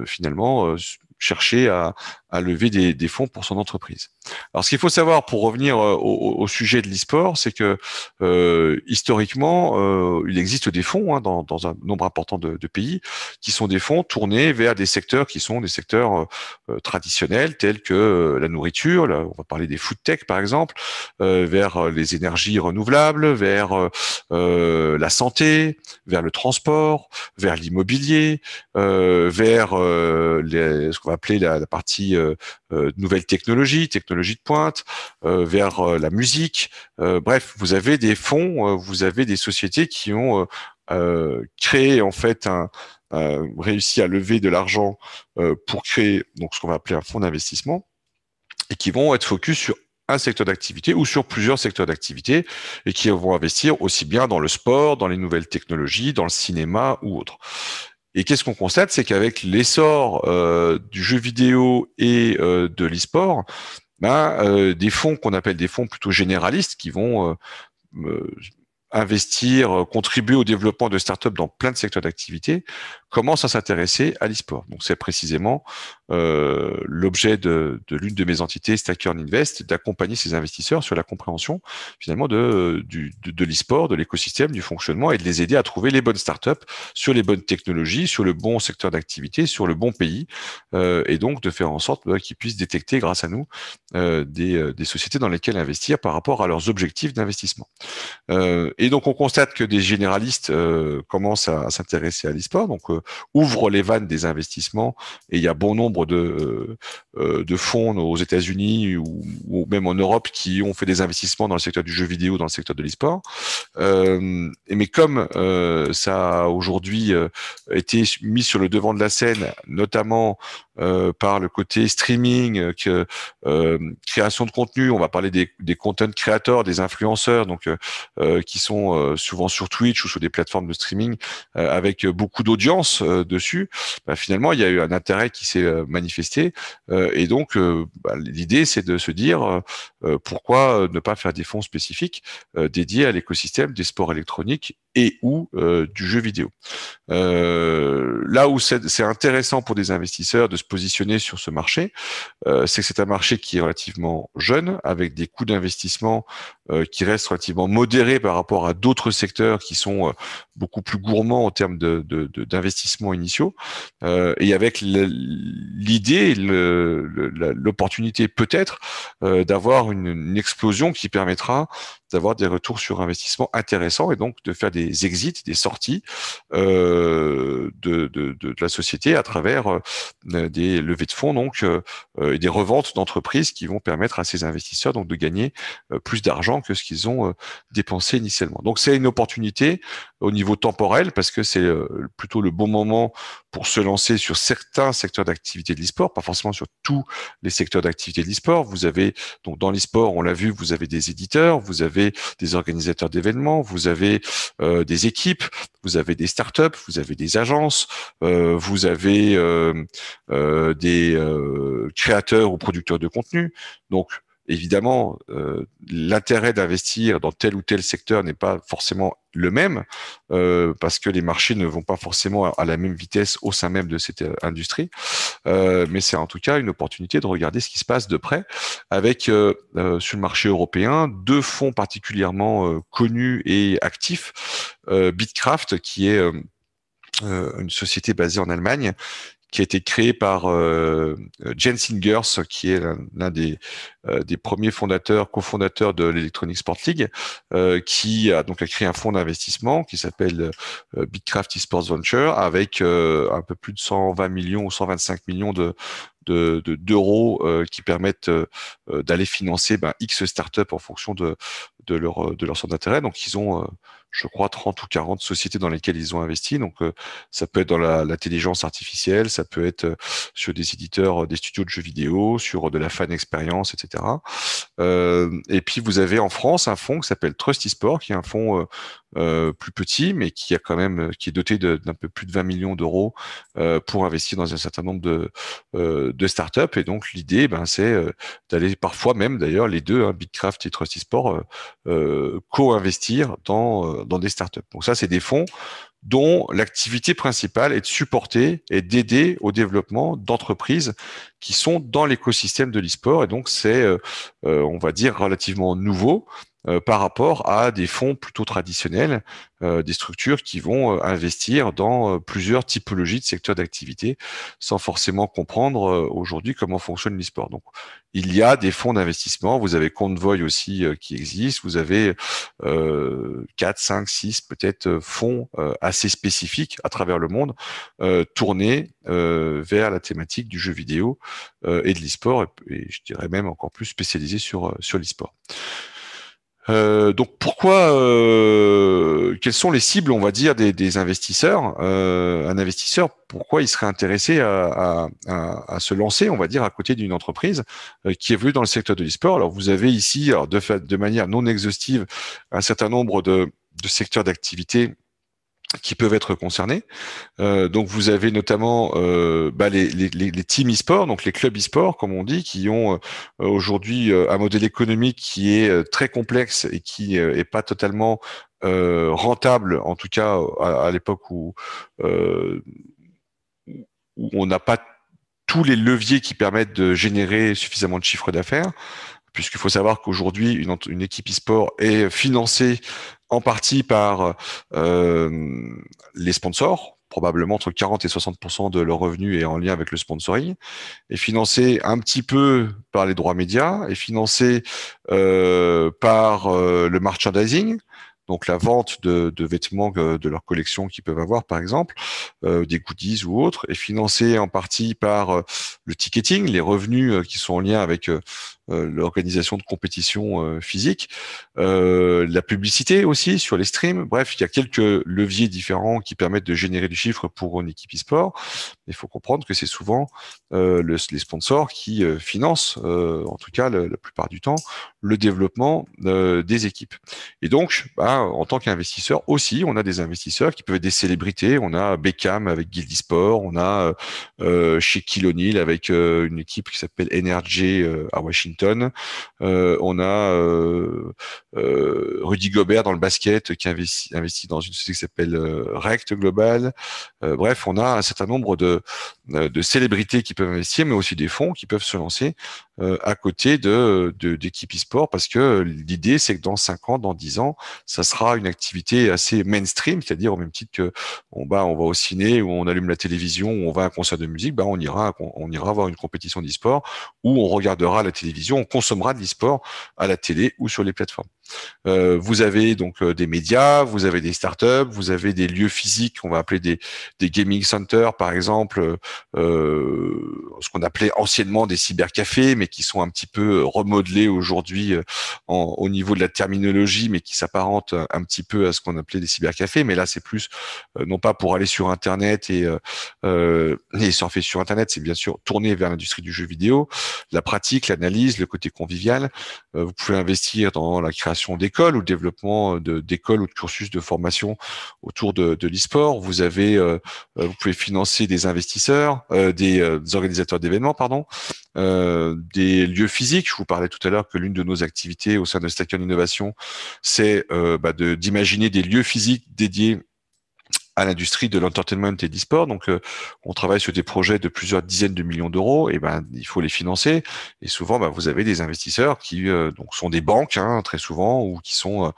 finalement chercher à, à lever des, fonds pour son entreprise. Alors, ce qu'il faut savoir pour revenir euh, au, sujet de l'e-sport, c'est que euh, historiquement, euh, il existe des fonds hein, dans, un nombre important de, pays qui sont des fonds tournés vers des secteurs qui sont des secteurs euh, traditionnels tels que la nourriture, on va parler des food tech par exemple, vers les énergies renouvelables, vers la santé, vers le transport, vers l'immobilier, vers les, ce qu'on va appeler la partie euh, euh, nouvelles technologies, technologies de pointe, euh, vers la musique. bref, vous avez des fonds, vous avez des sociétés qui ont créé en fait un, réussi à lever de l'argent pour créer donc ce qu'on va appeler un fonds d'investissement et qui vont être focus sur un secteur d'activité ou sur plusieurs secteurs d'activité et qui vont investir aussi bien dans le sport, dans les nouvelles technologies, dans le cinéma ou autre. Et qu'est-ce qu'on constate C'est qu'avec l'essor euh, du jeu vidéo et euh, de l'e-sport, ben, euh, des fonds qu'on appelle des fonds plutôt généralistes qui vont investir, euh, contribuer au développement de startups dans plein de secteurs d'activité, commence à s'intéresser à l'e-sport. Donc c'est précisément euh, l'objet de, l'une de mes entités, Stacker Invest, d'accompagner ces investisseurs sur la compréhension finalement de, euh, du, de, l'e-sport, de l'écosystème, du fonctionnement et de les aider à trouver les bonnes startups sur les bonnes technologies, sur le bon secteur d'activité, sur le bon pays, et donc de faire en sorte bah, qu'ils puissent détecter grâce à nous des, des, sociétés dans lesquelles investir par rapport à leurs objectifs d'investissement et donc on constate que des généralistes euh, commencent à, s'intéresser à l'e-sport, donc euh, ouvrent les vannes des investissements. Et il y a bon nombre euh, de, fonds aux États-Unis ou, ou, même en Europe qui ont fait des investissements dans le secteur du jeu vidéo, dans le secteur de l'e-sport. mais comme ça a aujourd'hui été mis sur le devant de la scène, notamment euh, par le côté streaming, euh, que, euh, création de contenu. On va parler des, content creators, des influenceurs, donc qui sont souvent sur Twitch ou sur des plateformes de streaming avec beaucoup d'audience dessus. Bah, finalement, il y a eu un intérêt qui s'est manifesté, et donc bah, l'idée, c'est de se dire pourquoi ne pas faire des fonds spécifiques dédiés à l'écosystème des sports électroniques et ou euh, du jeu vidéo. Euh, là où c'est intéressant pour des investisseurs de se positionner sur ce marché, euh, c'est que c'est un marché qui est relativement jeune, avec des coûts d'investissement euh, qui reste relativement modéré par rapport à d'autres secteurs qui sont euh, beaucoup plus gourmands en termes d'investissements de, de, initiaux, euh, et avec l'idée, l'opportunité peut-être d'avoir une, explosion qui permettra d'avoir des retours sur investissement intéressants et donc de faire des exits, des sorties de, la société à travers des levées de fonds donc et des reventes d'entreprises qui vont permettre à ces investisseurs donc de gagner plus d'argent que ce qu'ils ont euh, dépensé initialement. Donc c'est une opportunité euh, au niveau temporel parce que c'est euh, plutôt le bon moment pour se lancer sur certains secteurs d'activité de l'e-sport, pas forcément sur tous les secteurs d'activité de l'e-sport. Vous avez donc dans l'e-sport, on l'a vu, vous avez des éditeurs, vous avez des organisateurs d'événements, vous avez des équipes, vous avez des startups, vous avez des agences, vous avez des créateurs ou producteurs de contenu. Donc évidemment, euh, l'intérêt d'investir dans tel ou tel secteur n'est pas forcément le même, euh, parce que les marchés ne vont pas forcément à, la même vitesse au sein même de cette euh, industrie. mais c'est en tout cas une opportunité de regarder ce qui se passe de près, avec sur le marché européen deux fonds particulièrement connus et actifs, Bitcraft, qui est une société basée en Allemagne qui a été créé par euh, Jens Singers, qui est l'un euh, des, premiers fondateurs, cofondateurs de l'Electronic Sport League, euh, qui a donc créé un fonds d'investissement qui s'appelle Bitcraft Esports Venture, avec un peu plus de 120 millions ou 125 millions d'euros qui permettent d'aller financer ben, X startups en fonction de, leur de centre d'intérêt. Donc ils ont je crois, 30 ou 40 sociétés dans lesquelles ils ont investi. Donc, euh, ça peut être dans l'intelligence artificielle, ça peut être euh, sur des éditeurs, euh, des studios de jeux vidéo, sur de la fan expérience, etc. et puis, vous avez en France un fonds qui s'appelle Trust Esport, qui est un fonds plus petit, mais qui a quand même, qui est doté d'un peu plus de 20 millions d'euros pour investir dans un certain nombre de, de startups. Et donc, l'idée, ben, c'est d'aller parfois même, d'ailleurs, les deux, hein, Bitcraft et Trust Esport, co-investir dans dans des startups. Donc ça, c'est des fonds dont l'activité principale est de supporter et d'aider au développement d'entreprises qui sont dans l'écosystème de l'e-sport. Et donc c'est, euh, euh, on va dire, relativement nouveau. Euh, par rapport à des fonds plutôt traditionnels, euh, des structures qui vont euh, investir dans plusieurs typologies de secteurs d'activité sans forcément comprendre aujourd'hui comment fonctionne l'e-sport. Donc, il y a des fonds d'investissement, vous avez Convoy aussi qui existe, vous avez 4, 5, 6 peut-être fonds assez spécifiques à travers le monde tournés vers la thématique du jeu vidéo et de l'e-sport, et, je dirais même encore plus spécialisés sur, sur l'e-sport. Euh, donc pourquoi, euh, quelles sont les cibles, on va dire, des, investisseurs euh, Un investisseur, pourquoi il serait intéressé à, se lancer, on va dire, à côté d'une entreprise euh, qui est évolue dans le secteur de l'esport Alors vous avez ici, de, de manière non exhaustive, un certain nombre de, de secteurs d'activité qui peuvent être concernés. Euh, donc vous avez notamment euh, bah, les, les, teams e-sport, donc les clubs e-sport, comme on dit, qui ont euh, aujourd'hui un modèle économique qui est très complexe et qui est pas totalement rentable, en tout cas à, l'époque où, on n'a pas tous les leviers qui permettent de générer suffisamment de chiffre d'affaires puisqu'il faut savoir qu'aujourd'hui, une, une, équipe e-sport est financée en partie par euh, les sponsors. Probablement entre 40 et 60 de leurs revenus est en lien avec le sponsoring, et financé un petit peu par les droits médias, et financé euh, par euh, le merchandising, donc la vente de, vêtements de leur collection qu'ils peuvent avoir, par exemple, des goodies ou autres, et financé en partie par le ticketing, les revenus qui sont en lien avec euh, l'organisation de compétitions euh, physiques, euh, la publicité aussi sur les streams. Bref, il y a quelques leviers différents qui permettent de générer du chiffre pour une équipe e-sport. Il faut comprendre que c'est souvent les sponsors qui financent, en tout cas la, plupart du temps, le développement des équipes. Et donc, bah, en tant qu'investisseur aussi, on a des investisseurs qui peuvent être des célébrités. On a Beckham avec e Sport, on a chez Kilonil avec une équipe qui s'appelle NRG à Washington euh, on a euh, euh, Rudy Gobert dans le basket qui investit, dans une société qui s'appelle Rect Global. bref, on a un certain nombre de célébrités qui peuvent investir, mais aussi des fonds qui peuvent se lancer euh, à côté de d'équipes e-sport parce que l'idée c'est que dans 5 ans, dans 10 ans, ça sera une activité assez mainstream, c'est-à-dire au même titre que on, bah, on va au ciné ou on allume la télévision ou on va à un concert de musique, bah, on ira on, ira voir une compétition d'e-sport ou on regardera la télévision, on consommera de l'e-sport à la télé ou sur les plateformes. Euh, vous avez donc euh, des médias, vous avez des startups, vous avez des lieux physiques on va appeler des, gaming centers, par exemple, euh, ce qu'on appelait anciennement des cybercafés, mais qui sont un petit peu remodelés aujourd'hui au niveau de la terminologie, mais qui s'apparentent un, petit peu à ce qu'on appelait des cybercafés. Mais là, c'est plus non pas pour aller sur Internet et, et surfer sur Internet, c'est bien sûr tourner vers l'industrie du jeu vidéo, la pratique, l'analyse, le côté convivial. vous pouvez investir dans la création d'école ou le développement euh, d'écoles ou de cursus de formation autour de, de l'e-sport. Vous avez, euh, euh, vous pouvez financer des investisseurs, des, organisateurs d'événements, pardon, des lieux physiques. Je vous parlais tout à l'heure que l'une de nos activités au sein de Station Innovation, c'est bah, d'imaginer des lieux physiques dédiés à l'industrie de l'entertainment et de sport Donc, euh, on travaille sur des projets de plusieurs dizaines de millions d'euros. Et ben, il faut les financer. Et souvent, ben, vous avez des investisseurs qui euh, donc sont des banques hein, très souvent ou qui sont euh,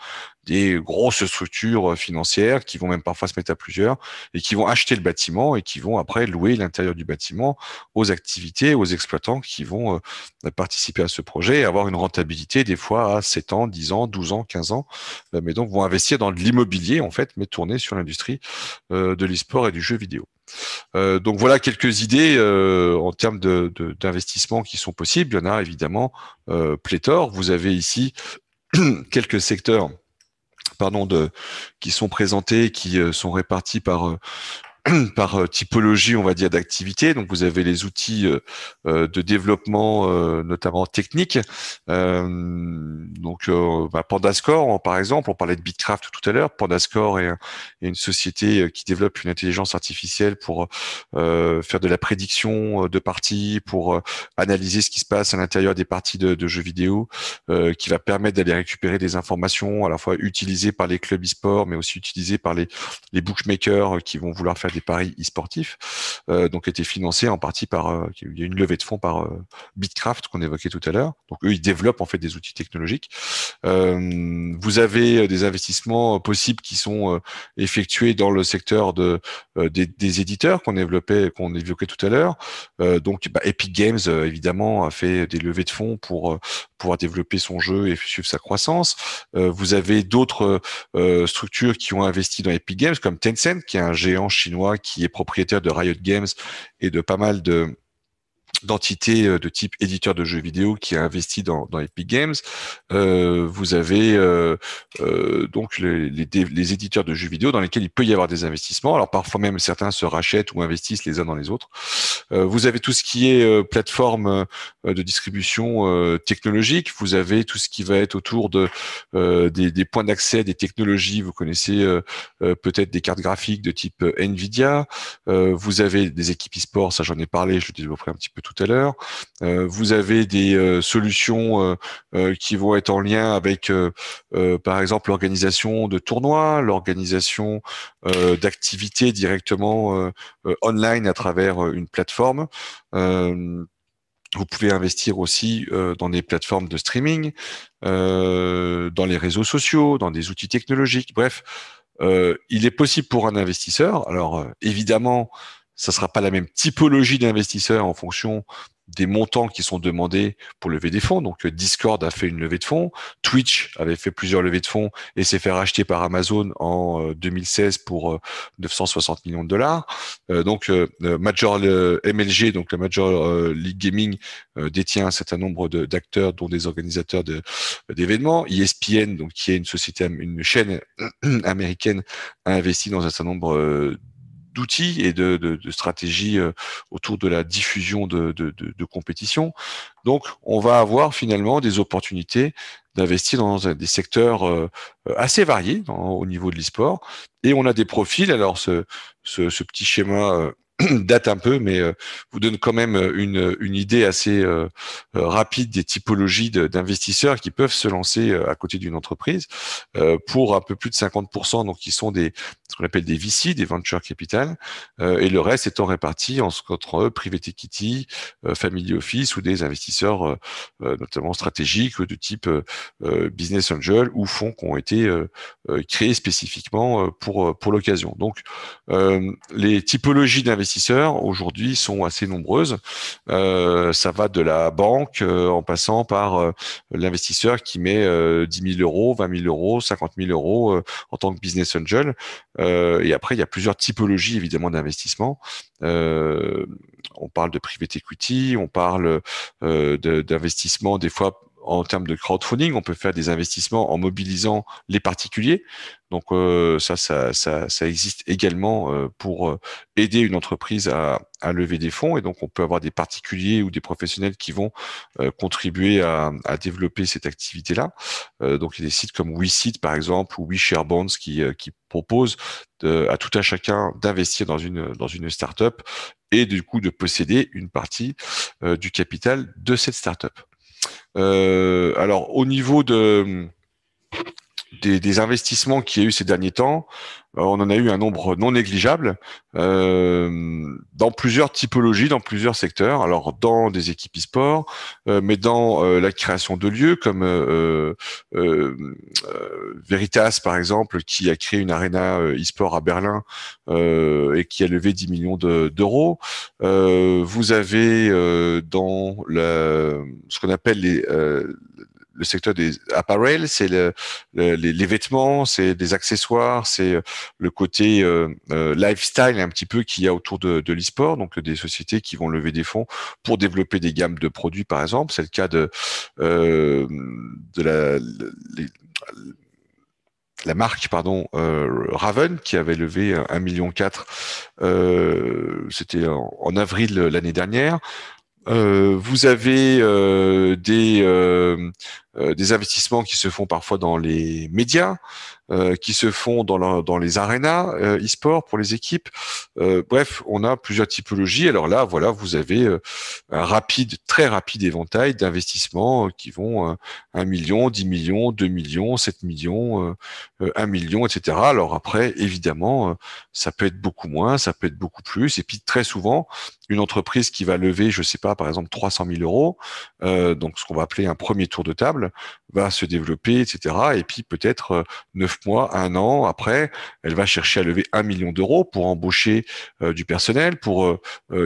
des grosses structures euh, financières qui vont même parfois se mettre à plusieurs et qui vont acheter le bâtiment et qui vont après louer l'intérieur du bâtiment aux activités, aux exploitants qui vont euh, participer à ce projet et avoir une rentabilité des fois à 7 ans, 10 ans, 12 ans, 15 ans, euh, mais donc vont investir dans l'immobilier en fait, mais tourner sur l'industrie de l'e-sport et du jeu vidéo. donc voilà quelques idées en termes d'investissements qui sont possibles. Il y en a évidemment pléthore. Vous avez ici quelques secteurs pardon, de, qui sont présentés, qui euh, sont répartis par euh, par euh, typologie, on va dire, d'activité. Donc, vous avez les outils euh, euh, de développement, notamment technique. donc, bah, Pandascore, par exemple, on parlait de Bitcraft tout à l'heure. Pandascore est, une société qui développe une intelligence artificielle pour faire de la prédiction de parties, pour analyser ce qui se passe à l'intérieur des parties de, jeux vidéo, qui va permettre d'aller récupérer des informations à la fois utilisées par les clubs e-sport, mais aussi utilisées par les bookmakers qui vont vouloir faire des paris e-sportifs, euh, donc était financé en partie par, euh, il y a une levée de fonds par euh, Bitcraft qu'on évoquait tout à l'heure. Donc eux, ils développent en fait des outils technologiques. vous avez des investissements possibles qui sont effectués dans le secteur de, des, éditeurs qu'on développait, qu'on évoquait tout à l'heure. donc bah, Epic Games évidemment a fait des levées de fonds pour pouvoir développer son jeu et suivre sa croissance. Euh, vous avez d'autres euh, structures qui ont investi dans Epic Games, comme Tencent, qui est un géant chinois qui est propriétaire de Riot Games et de pas mal de d'entité euh, de type éditeur de jeux vidéo qui a investi dans, dans Epic Games. Euh, vous avez euh, donc les, éditeurs de jeux vidéo dans lesquels il peut y avoir des investissements. Alors parfois même certains se rachètent ou investissent les uns dans les autres. vous avez tout ce qui est plateforme de distribution technologique. Vous avez tout ce qui va être autour de des, points d'accès des technologies. Vous connaissez peut-être des cartes graphiques de type Nvidia. vous avez des équipes e-sport. Ça j'en ai parlé. Je le développerai un petit peu tout à l'heure. Euh, vous avez des euh, solutions euh, qui vont être en lien avec, par exemple, l'organisation de tournois, l'organisation d'activités directement online à travers une plateforme. Vous pouvez investir aussi dans des plateformes de streaming, dans les réseaux sociaux, dans des outils technologiques. Bref, il est possible pour un investisseur. Alors évidemment, ça sera pas la même typologie d'investisseurs en fonction des montants qui sont demandés pour lever des fonds. Donc Discord a fait une levée de fonds, Twitch avait fait plusieurs levées de fonds et s'est fait racheter par Amazon en 2016 euh, pour 960 euh, millions de dollars. Euh, donc Major MLG, donc la Major League Gaming, détient un certain nombre d'acteurs, dont des organisateurs d'événements. ESPN, donc qui est une société, une chaîne américaine, a investi dans un certain nombre d'outils et de, de, stratégies euh, autour de la diffusion de, de, compétition. Donc, on va avoir finalement des opportunités d'investir dans des secteurs euh, assez variés au niveau de l'e-sport. Et on a des profils. Alors, ce, ce, ce petit schéma euh, date un peu, mais euh, vous donne quand même euh, une, idée assez euh, rapide des typologies d'investisseurs qui peuvent se lancer à côté d'une entreprise pour un peu plus de 50%, donc qui sont des ce qu'on appelle des VC, des venture capital, et le reste étant réparti entre private equity, family office ou des investisseurs notamment stratégiques de type business angel ou fonds qui ont été créés spécifiquement pour pour l'occasion. Donc les typologies d'investisseurs aujourd'hui sont assez nombreuses. Euh, ça va de la banque euh, en passant par euh, l'investisseur qui met 10 000 euros, 20 000 euros, 50 000 euros en tant que business angel. et après, il y a plusieurs typologies évidemment d'investissement. on parle de private equity, on parle d'investissement des fois en termes de crowdfunding, on peut faire des investissements en mobilisant les particuliers. Donc euh, ça, ça, ça, existe également euh, pour euh, aider une entreprise à, lever des fonds. Et donc on peut avoir des particuliers ou des professionnels qui vont contribuer à, développer cette activité-là. donc il y a des sites comme WeSeed, par exemple ou WeShareBonds qui, qui proposent à tout un chacun d'investir dans une, dans une startup et du coup de posséder une partie du capital de cette start startup. Euh, alors, au niveau de, des, des, investissements qu'il y a eu ces derniers temps, euh, on en a eu un nombre non négligeable euh, dans plusieurs typologies, dans plusieurs secteurs. Alors dans des équipes e-sport, euh, mais dans la création de lieux comme Veritas par exemple, qui a créé une arena e-sport à Berlin et qui a levé 10 millions d'euros. vous avez dans ce qu'on appelle les le secteur des appareils, c'est les, vêtements, c'est des accessoires, c'est euh, le côté euh, euh, lifestyle un petit peu qu'il y a autour de, l'e-sport, donc des sociétés qui vont lever des fonds pour développer des gammes de produits, par exemple. C'est le cas de, la... marque pardon Raven qui avait levé 1,4 million c'était en, avril l'année dernière euh, vous avez euh, euh, des investissements qui se font parfois dans les médias, euh, qui se font dans, les arénas euh, e-sport pour les équipes. Euh, bref, on a plusieurs typologies. Alors là, voilà, vous avez un rapide, très rapide éventail d'investissements qui vont 1 million, 10 millions, 2 millions, 7 millions, 1 million, etc. Alors après, évidemment, ça peut être beaucoup moins, ça peut être beaucoup plus. Et puis très souvent, une entreprise qui va lever, je sais pas, par exemple 300 000 euros, donc ce qu'on va appeler un premier tour de table, va se développer, etc. Et puis peut-être euh, neuf mois, un an après, elle va chercher à lever un million d'euros pour embaucher euh, du personnel, pour euh,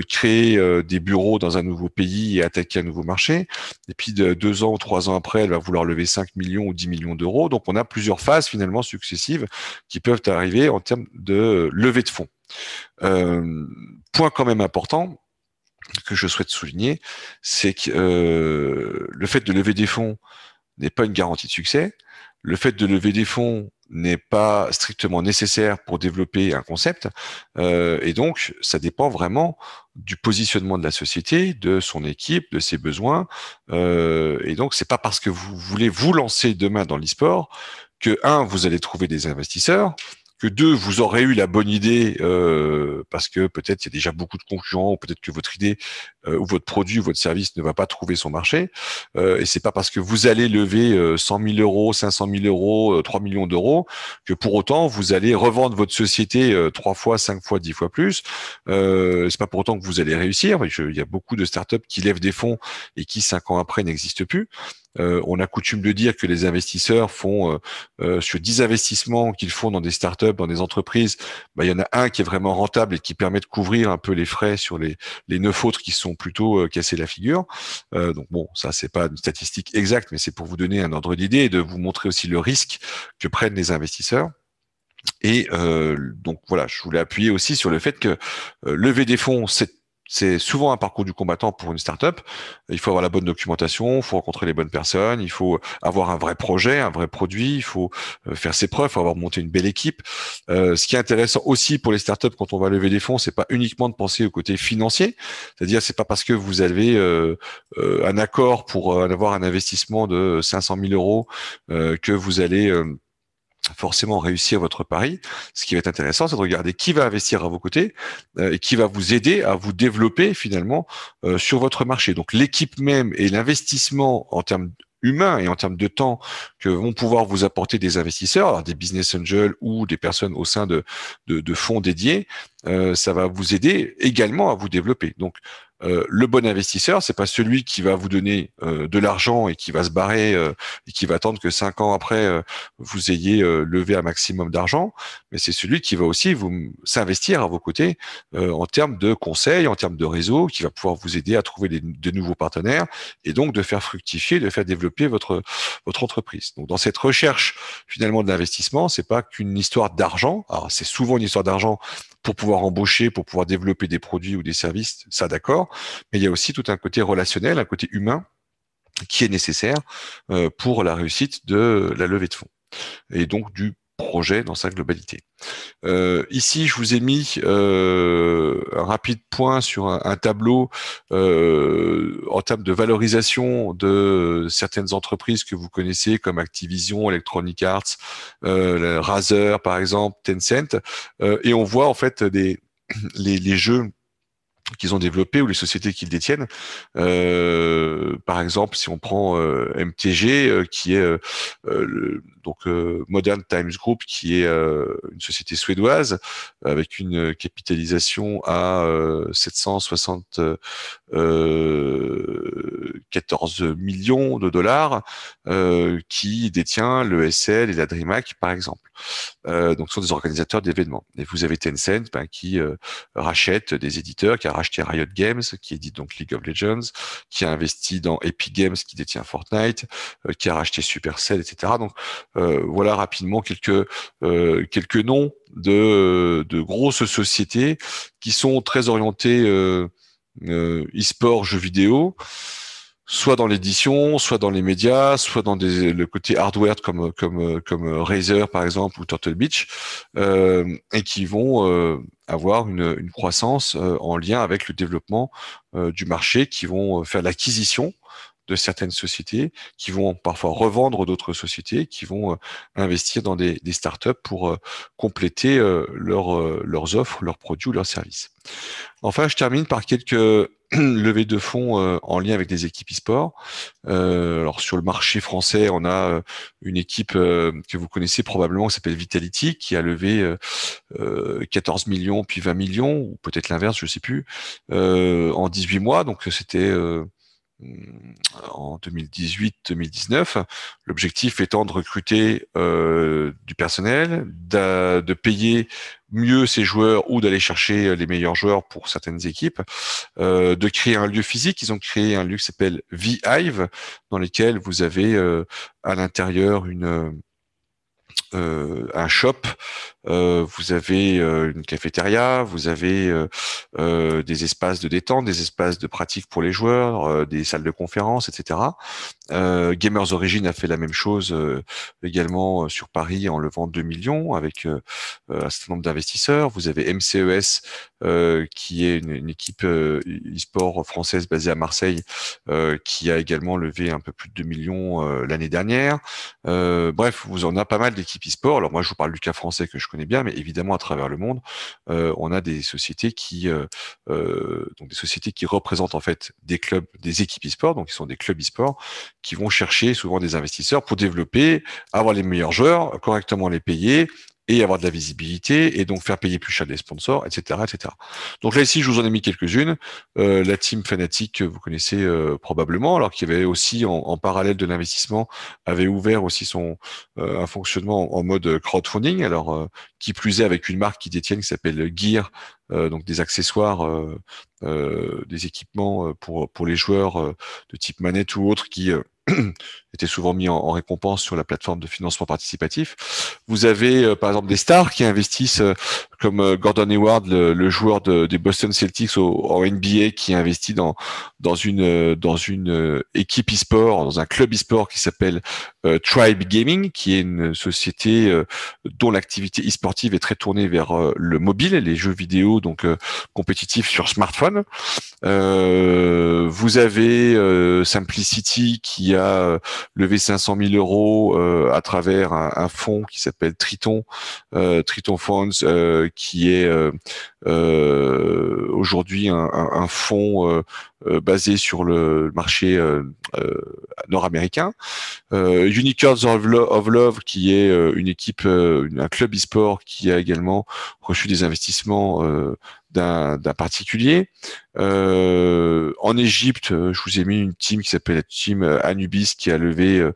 créer des bureaux dans un nouveau pays et attaquer un nouveau marché. Et puis de, deux ans ou trois ans après, elle va vouloir lever 5 millions ou 10 millions d'euros. Donc on a plusieurs phases finalement successives qui peuvent arriver en termes de levée de fonds. point quand même important, que je souhaite souligner, c'est que le fait de lever des fonds n'est pas une garantie de succès. Le fait de lever des fonds n'est pas strictement nécessaire pour développer un concept. Euh, et donc, ça dépend vraiment du positionnement de la société, de son équipe, de ses besoins. Euh, et donc, c'est pas parce que vous voulez vous lancer demain dans l'e-sport que, un, vous allez trouver des investisseurs que deux, vous aurez eu la bonne idée euh, parce que peut-être il y a déjà beaucoup de concurrents, ou peut-être que votre idée euh, ou votre produit ou votre service ne va pas trouver son marché. Euh, et c'est pas parce que vous allez lever 100 euh, 000 euros, 500 000 euros, 3 millions d'euros que pour autant vous allez revendre votre société trois fois, cinq fois, 10 fois plus. Euh, c'est pas pour autant que vous allez réussir. Il y a beaucoup de startups qui lèvent des fonds et qui cinq ans après n'existent plus. Euh, on a coutume de dire que les investisseurs font euh, euh, sur 10 investissements qu'ils font dans des startups, dans des entreprises, bah, il y en a un qui est vraiment rentable et qui permet de couvrir un peu les frais sur les, neuf autres qui sont plutôt cassés la figure. donc bon, ça c'est pas une statistique exacte, mais c'est pour vous donner un ordre d'idée et de vous montrer aussi le risque que prennent les investisseurs. Et donc voilà, je voulais appuyer aussi sur le fait que lever des fonds, c'est c'est souvent un parcours du combattant pour une startup. Il faut avoir la bonne documentation, il faut rencontrer les bonnes personnes, il faut avoir un vrai projet, un vrai produit, il faut euh, faire ses preuves, il faut avoir monté une belle équipe. Euh, ce qui est intéressant aussi pour les startups quand on va lever des fonds, c'est pas uniquement de penser au côté financier, c'est-à-dire c'est pas parce que vous avez euh, un accord pour avoir un investissement de 500 000 euros que vous allez forcément réussir votre pari. Ce qui va être intéressant, c'est de regarder qui va investir à vos côtés euh, et qui va vous aider à vous développer finalement euh, sur votre marché. Donc l'équipe même et l'investissement en termes humains et en termes de temps que vont pouvoir vous apporter des investisseurs, des business angels ou des personnes au sein de, de, fonds dédiés, euh, ça va vous aider également à vous développer. Donc euh, le bon investisseur, c'est pas celui qui va vous donner euh, de l'argent et qui va se barrer euh, et qui va attendre que cinq ans après vous ayez levé un maximum d'argent, mais c'est celui qui va aussi vous s'investir à vos côtés en termes de conseils, en termes de réseau, qui va pouvoir vous aider à trouver des, de nouveaux partenaires et donc de faire fructifier, de faire développer votre votre entreprise. Donc dans cette recherche finalement de l'investissement, c'est pas qu'une histoire d'argent. Alors c'est souvent une histoire d'argent pour pouvoir embaucher, pour pouvoir développer des produits ou des services, ça d'accord mais il y a aussi tout un côté relationnel, un côté humain qui est nécessaire euh, pour la réussite de la levée de fonds et donc du projet dans sa globalité. Euh, ici, je vous ai mis euh, un rapide point sur un, tableau en termes de valorisation de certaines entreprises que vous connaissez comme Activision, Electronic Arts, Razer par exemple, Tencent, et on voit en fait les jeux qu'ils ont développé ou les sociétés qu'ils détiennent. Euh, par exemple, si on prend euh, MTG, euh, qui est donc Modern Times Group, qui est une société suédoise avec une capitalisation à 764 millions de dollars, qui détient le SL et la DreamHack, par exemple. donc, ce sont des organisateurs d'événements. Et vous avez Tencent ben, qui rachète des éditeurs, qui racheté Riot Games, qui édite donc League of Legends, qui a investi dans Epic Games, qui détient Fortnite, euh, qui a racheté Supercell, etc. Donc euh, voilà rapidement quelques euh, quelques noms de, de grosses sociétés qui sont très orientées e-sport, jeux vidéo soit dans l'édition, soit dans les médias, soit dans des, le côté hardware comme comme comme Razer par exemple ou Turtle Beach, euh, et qui vont euh, avoir une, une croissance euh, en lien avec le développement du marché, qui vont faire l'acquisition de certaines sociétés qui vont parfois revendre d'autres sociétés, qui vont euh, investir dans des, startups pour euh, compléter euh, leur, leurs offres, leurs produits ou leurs services. Enfin, je termine par quelques levées de fonds en lien avec des équipes e-sport. alors sur le marché français, on a une équipe que vous connaissez probablement qui s'appelle Vitality, qui a levé 14 millions puis 20 millions, ou peut-être l'inverse, je ne sais plus, en 18 mois. Donc c'était en 2018-2019. L'objectif étant de recruter euh, du personnel, de payer mieux ses joueurs ou d'aller chercher euh, les meilleurs joueurs pour certaines équipes, euh, de créer un lieu physique. Ils ont créé un lieu qui s'appelle v dans lequel vous avez à l'intérieur une... un shop euh, vous avez euh, une cafétéria, vous avez euh, des espaces de détente, des espaces de pratique pour les joueurs, des salles de conférence, etc. Gamers Origin a fait la même chose également sur Paris en levant 2 millions avec un certain nombre d'investisseurs. Vous avez MCES qui est une, équipe e-sport française basée à Marseille qui a également levé un peu plus de 2 millions l'année dernière. bref, vous en a pas mal d'équipes e-sport. Alors moi, je vous parle du cas français que je connais bien, mais évidemment à travers le monde, euh, on a des sociétés qui euh, euh, donc des sociétés qui représentent en fait des clubs, des équipes e-sport, donc qui sont des clubs e-sport, qui vont chercher souvent des investisseurs pour développer, avoir les meilleurs joueurs, correctement les payer, et avoir de la visibilité et donc faire payer plus cher des sponsors, etc., etc. Donc là ici, je vous en ai mis quelques-unes. Euh, la team Fanatic, vous connaissez euh, probablement, alors qu'il y avait aussi en, parallèle de l'investissement, avait ouvert aussi son euh, un fonctionnement en, mode crowdfunding. Alors qui plus est avec une marque qui détiennent qui s'appelle Gear, donc des accessoires, des équipements pour pour les joueurs de type manette ou autre qui était souvent mis en, récompense sur la plateforme de financement participatif. Vous avez euh, par exemple des stars qui investissent, euh, comme euh, Gordon Hayward, le, joueur des Boston Celtics au, en NBA, qui investit dans dans une dans une équipe e-sport, dans un club e-sport qui s'appelle Tribe Gaming, qui est une société dont l'activité e-sportive est très tournée vers le mobile, les jeux vidéo donc compétitifs sur smartphone. vous avez Simplicity qui a lever 500 000 euros euh, à travers un, fonds qui s'appelle Triton, euh, Triton Funds, euh, qui est aujourd'hui un, fonds basé sur le marché nord-américain. Unicorns of, Love, qui est une équipe, un club e-sport qui a également reçu des investissements d'un particulier. Euh, en Égypte, euh, je vous ai mis une team qui s'appelle la team euh, Anubis qui a levé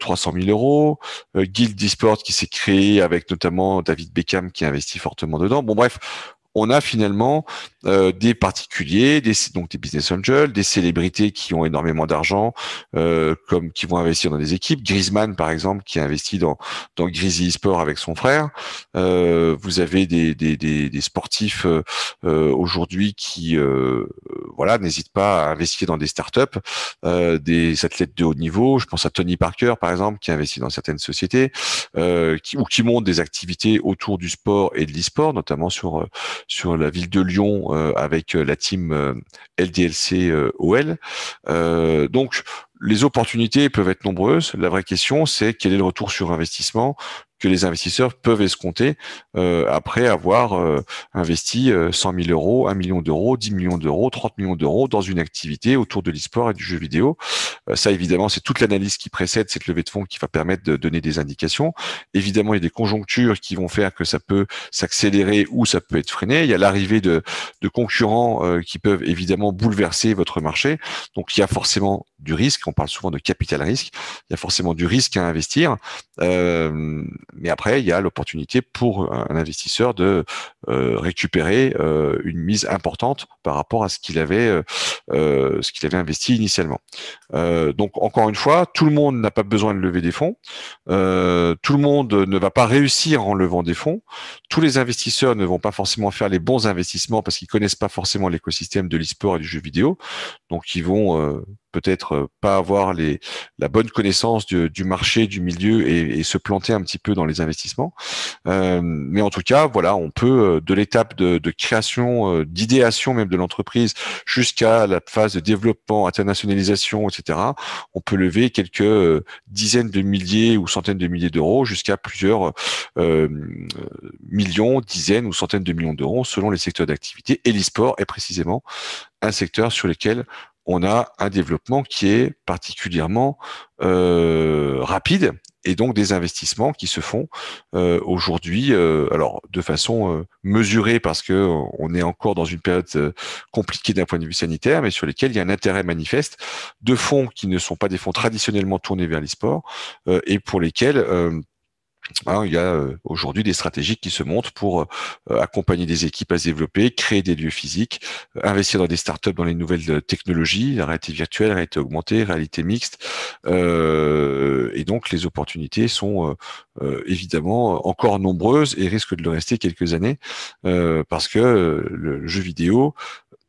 300 000 euros. Guild Esports qui s'est créé avec notamment David Beckham qui investit fortement dedans. Bon bref, on a finalement euh, des particuliers, des, donc des business angels, des célébrités qui ont énormément d'argent, euh, comme qui vont investir dans des équipes. Griezmann, par exemple, qui a investi dans, dans Grizzly Sport avec son frère. Euh, vous avez des, des, des, sportifs aujourd'hui qui voilà n'hésitent pas à investir dans des startups, des athlètes de haut niveau. Je pense à Tony Parker, par exemple, qui investit dans certaines sociétés ou qui montent des activités autour du sport et de l'e-sport, notamment sur sur la ville de Lyon euh, avec euh, la team euh, LDLC OL. donc les opportunités peuvent être nombreuses. La vraie question, c'est quel est le retour sur investissement que les investisseurs peuvent escompter euh, après avoir euh, investi 100 euh, 000 euros, 1 million d'euros, 10 millions d'euros, 30 millions d'euros dans une activité autour de l'e-sport et du jeu vidéo. ça, évidemment, c'est toute l'analyse qui précède cette levée de fonds qui va permettre de donner des indications. Évidemment, il y a des conjonctures qui vont faire que ça peut s'accélérer ou ça peut être freiné. Il y a l'arrivée de, de concurrents qui peuvent évidemment bouleverser votre marché. Donc, il y a forcément du risque. On parle souvent de capital risque. Il y a forcément du risque à investir. Euh, mais après, il y a l'opportunité pour un investisseur de euh, récupérer euh, une mise importante par rapport à ce qu'il avait, ce qu'il avait investi initialement. donc, encore une fois, tout le monde n'a pas besoin de lever des fonds. tout le monde ne va pas réussir en levant des fonds. Tous les investisseurs ne vont pas forcément faire les bons investissements parce qu'ils connaissent pas forcément l'écosystème de l'e-sport et du jeu vidéo. Donc, ils vont peut-être euh, pas avoir les, la bonne connaissance du, marché, du milieu et, se planter un petit peu dans les investissements. Euh, mais en tout cas, voilà, on peut euh, de l'étape de, création, d'idéation même de l'entreprise jusqu'à la phase de développement, internationalisation, etc. On peut lever quelques dizaines de milliers ou centaines de milliers d'euros jusqu'à plusieurs millions, dizaines ou centaines de millions d'euros selon les secteurs d'activité. Et l'e-sport est précisément un secteur sur lequel on a un développement qui est particulièrement euh, rapide et donc des investissements qui se font euh, aujourd'hui, euh, alors de façon mesurée parce que on est encore dans une période compliquée d'un point de vue sanitaire, mais sur lesquels il y a un intérêt manifeste de fonds qui ne sont pas des fonds traditionnellement tournés vers l'e-sport et pour lesquels Hein, il y a euh, aujourd'hui des stratégies qui se montrent pour euh, accompagner des équipes à se développer, créer des lieux physiques, euh, investir dans des startups dans les nouvelles technologies, la réalité virtuelle, la réalité augmentée, réalité mixte. et donc les opportunités sont évidemment encore nombreuses et risquent de le rester quelques années parce que le jeu vidéo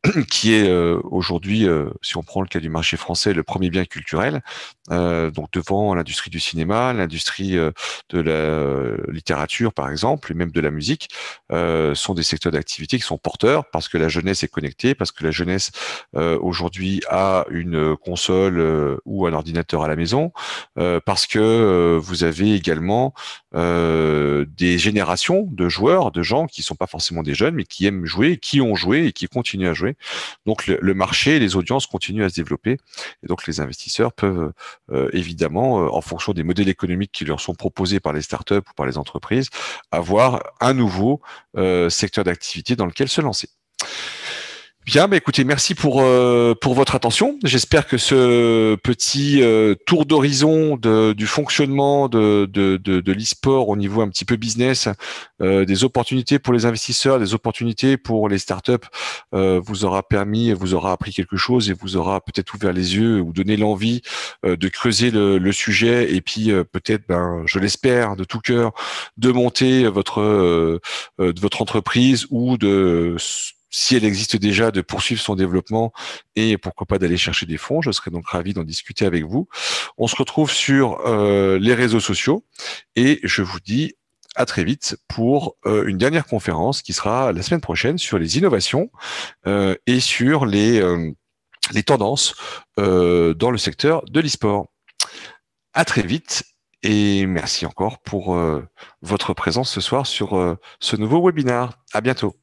qui est euh, aujourd'hui, euh, si on prend le cas du marché français, le premier bien culturel, euh, donc devant l'industrie du cinéma, l'industrie de la littérature par exemple, et même de la musique, sont des secteurs d'activité qui sont porteurs parce que la jeunesse est connectée, parce que la jeunesse aujourd'hui a une console ou un ordinateur à la maison, parce que vous avez également euh, des générations de joueurs, de gens qui sont pas forcément des jeunes, mais qui aiment jouer, qui ont joué et qui continuent à jouer. Donc le, marché, les audiences continuent à se développer, et donc les investisseurs peuvent euh, évidemment, euh, en fonction des modèles économiques qui leur sont proposés par les startups ou par les entreprises, avoir un nouveau secteur d'activité dans lequel se lancer. Bien, bah écoutez, merci pour, euh, pour votre attention. J'espère que ce petit euh, tour d'horizon du fonctionnement de, de, l'e-sport au niveau un petit peu business, euh, des opportunités pour les investisseurs, des opportunités pour les startups, vous aura permis, vous aura appris quelque chose et vous aura peut-être ouvert les yeux ou donné l'envie de creuser le, sujet et puis peut-être, ben, je l'espère de tout cœur, de monter votre, de votre entreprise ou de si elle existe déjà, de poursuivre son développement et pourquoi pas d'aller chercher des fonds. Je serais donc ravi d'en discuter avec vous. On se retrouve sur euh, les réseaux sociaux et je vous dis à très vite pour euh, une dernière conférence qui sera la semaine prochaine sur les innovations euh, et sur les, les tendances dans le secteur de l'e-sport. À très vite et merci encore pour votre présence ce soir sur ce nouveau webinaire. À bientôt.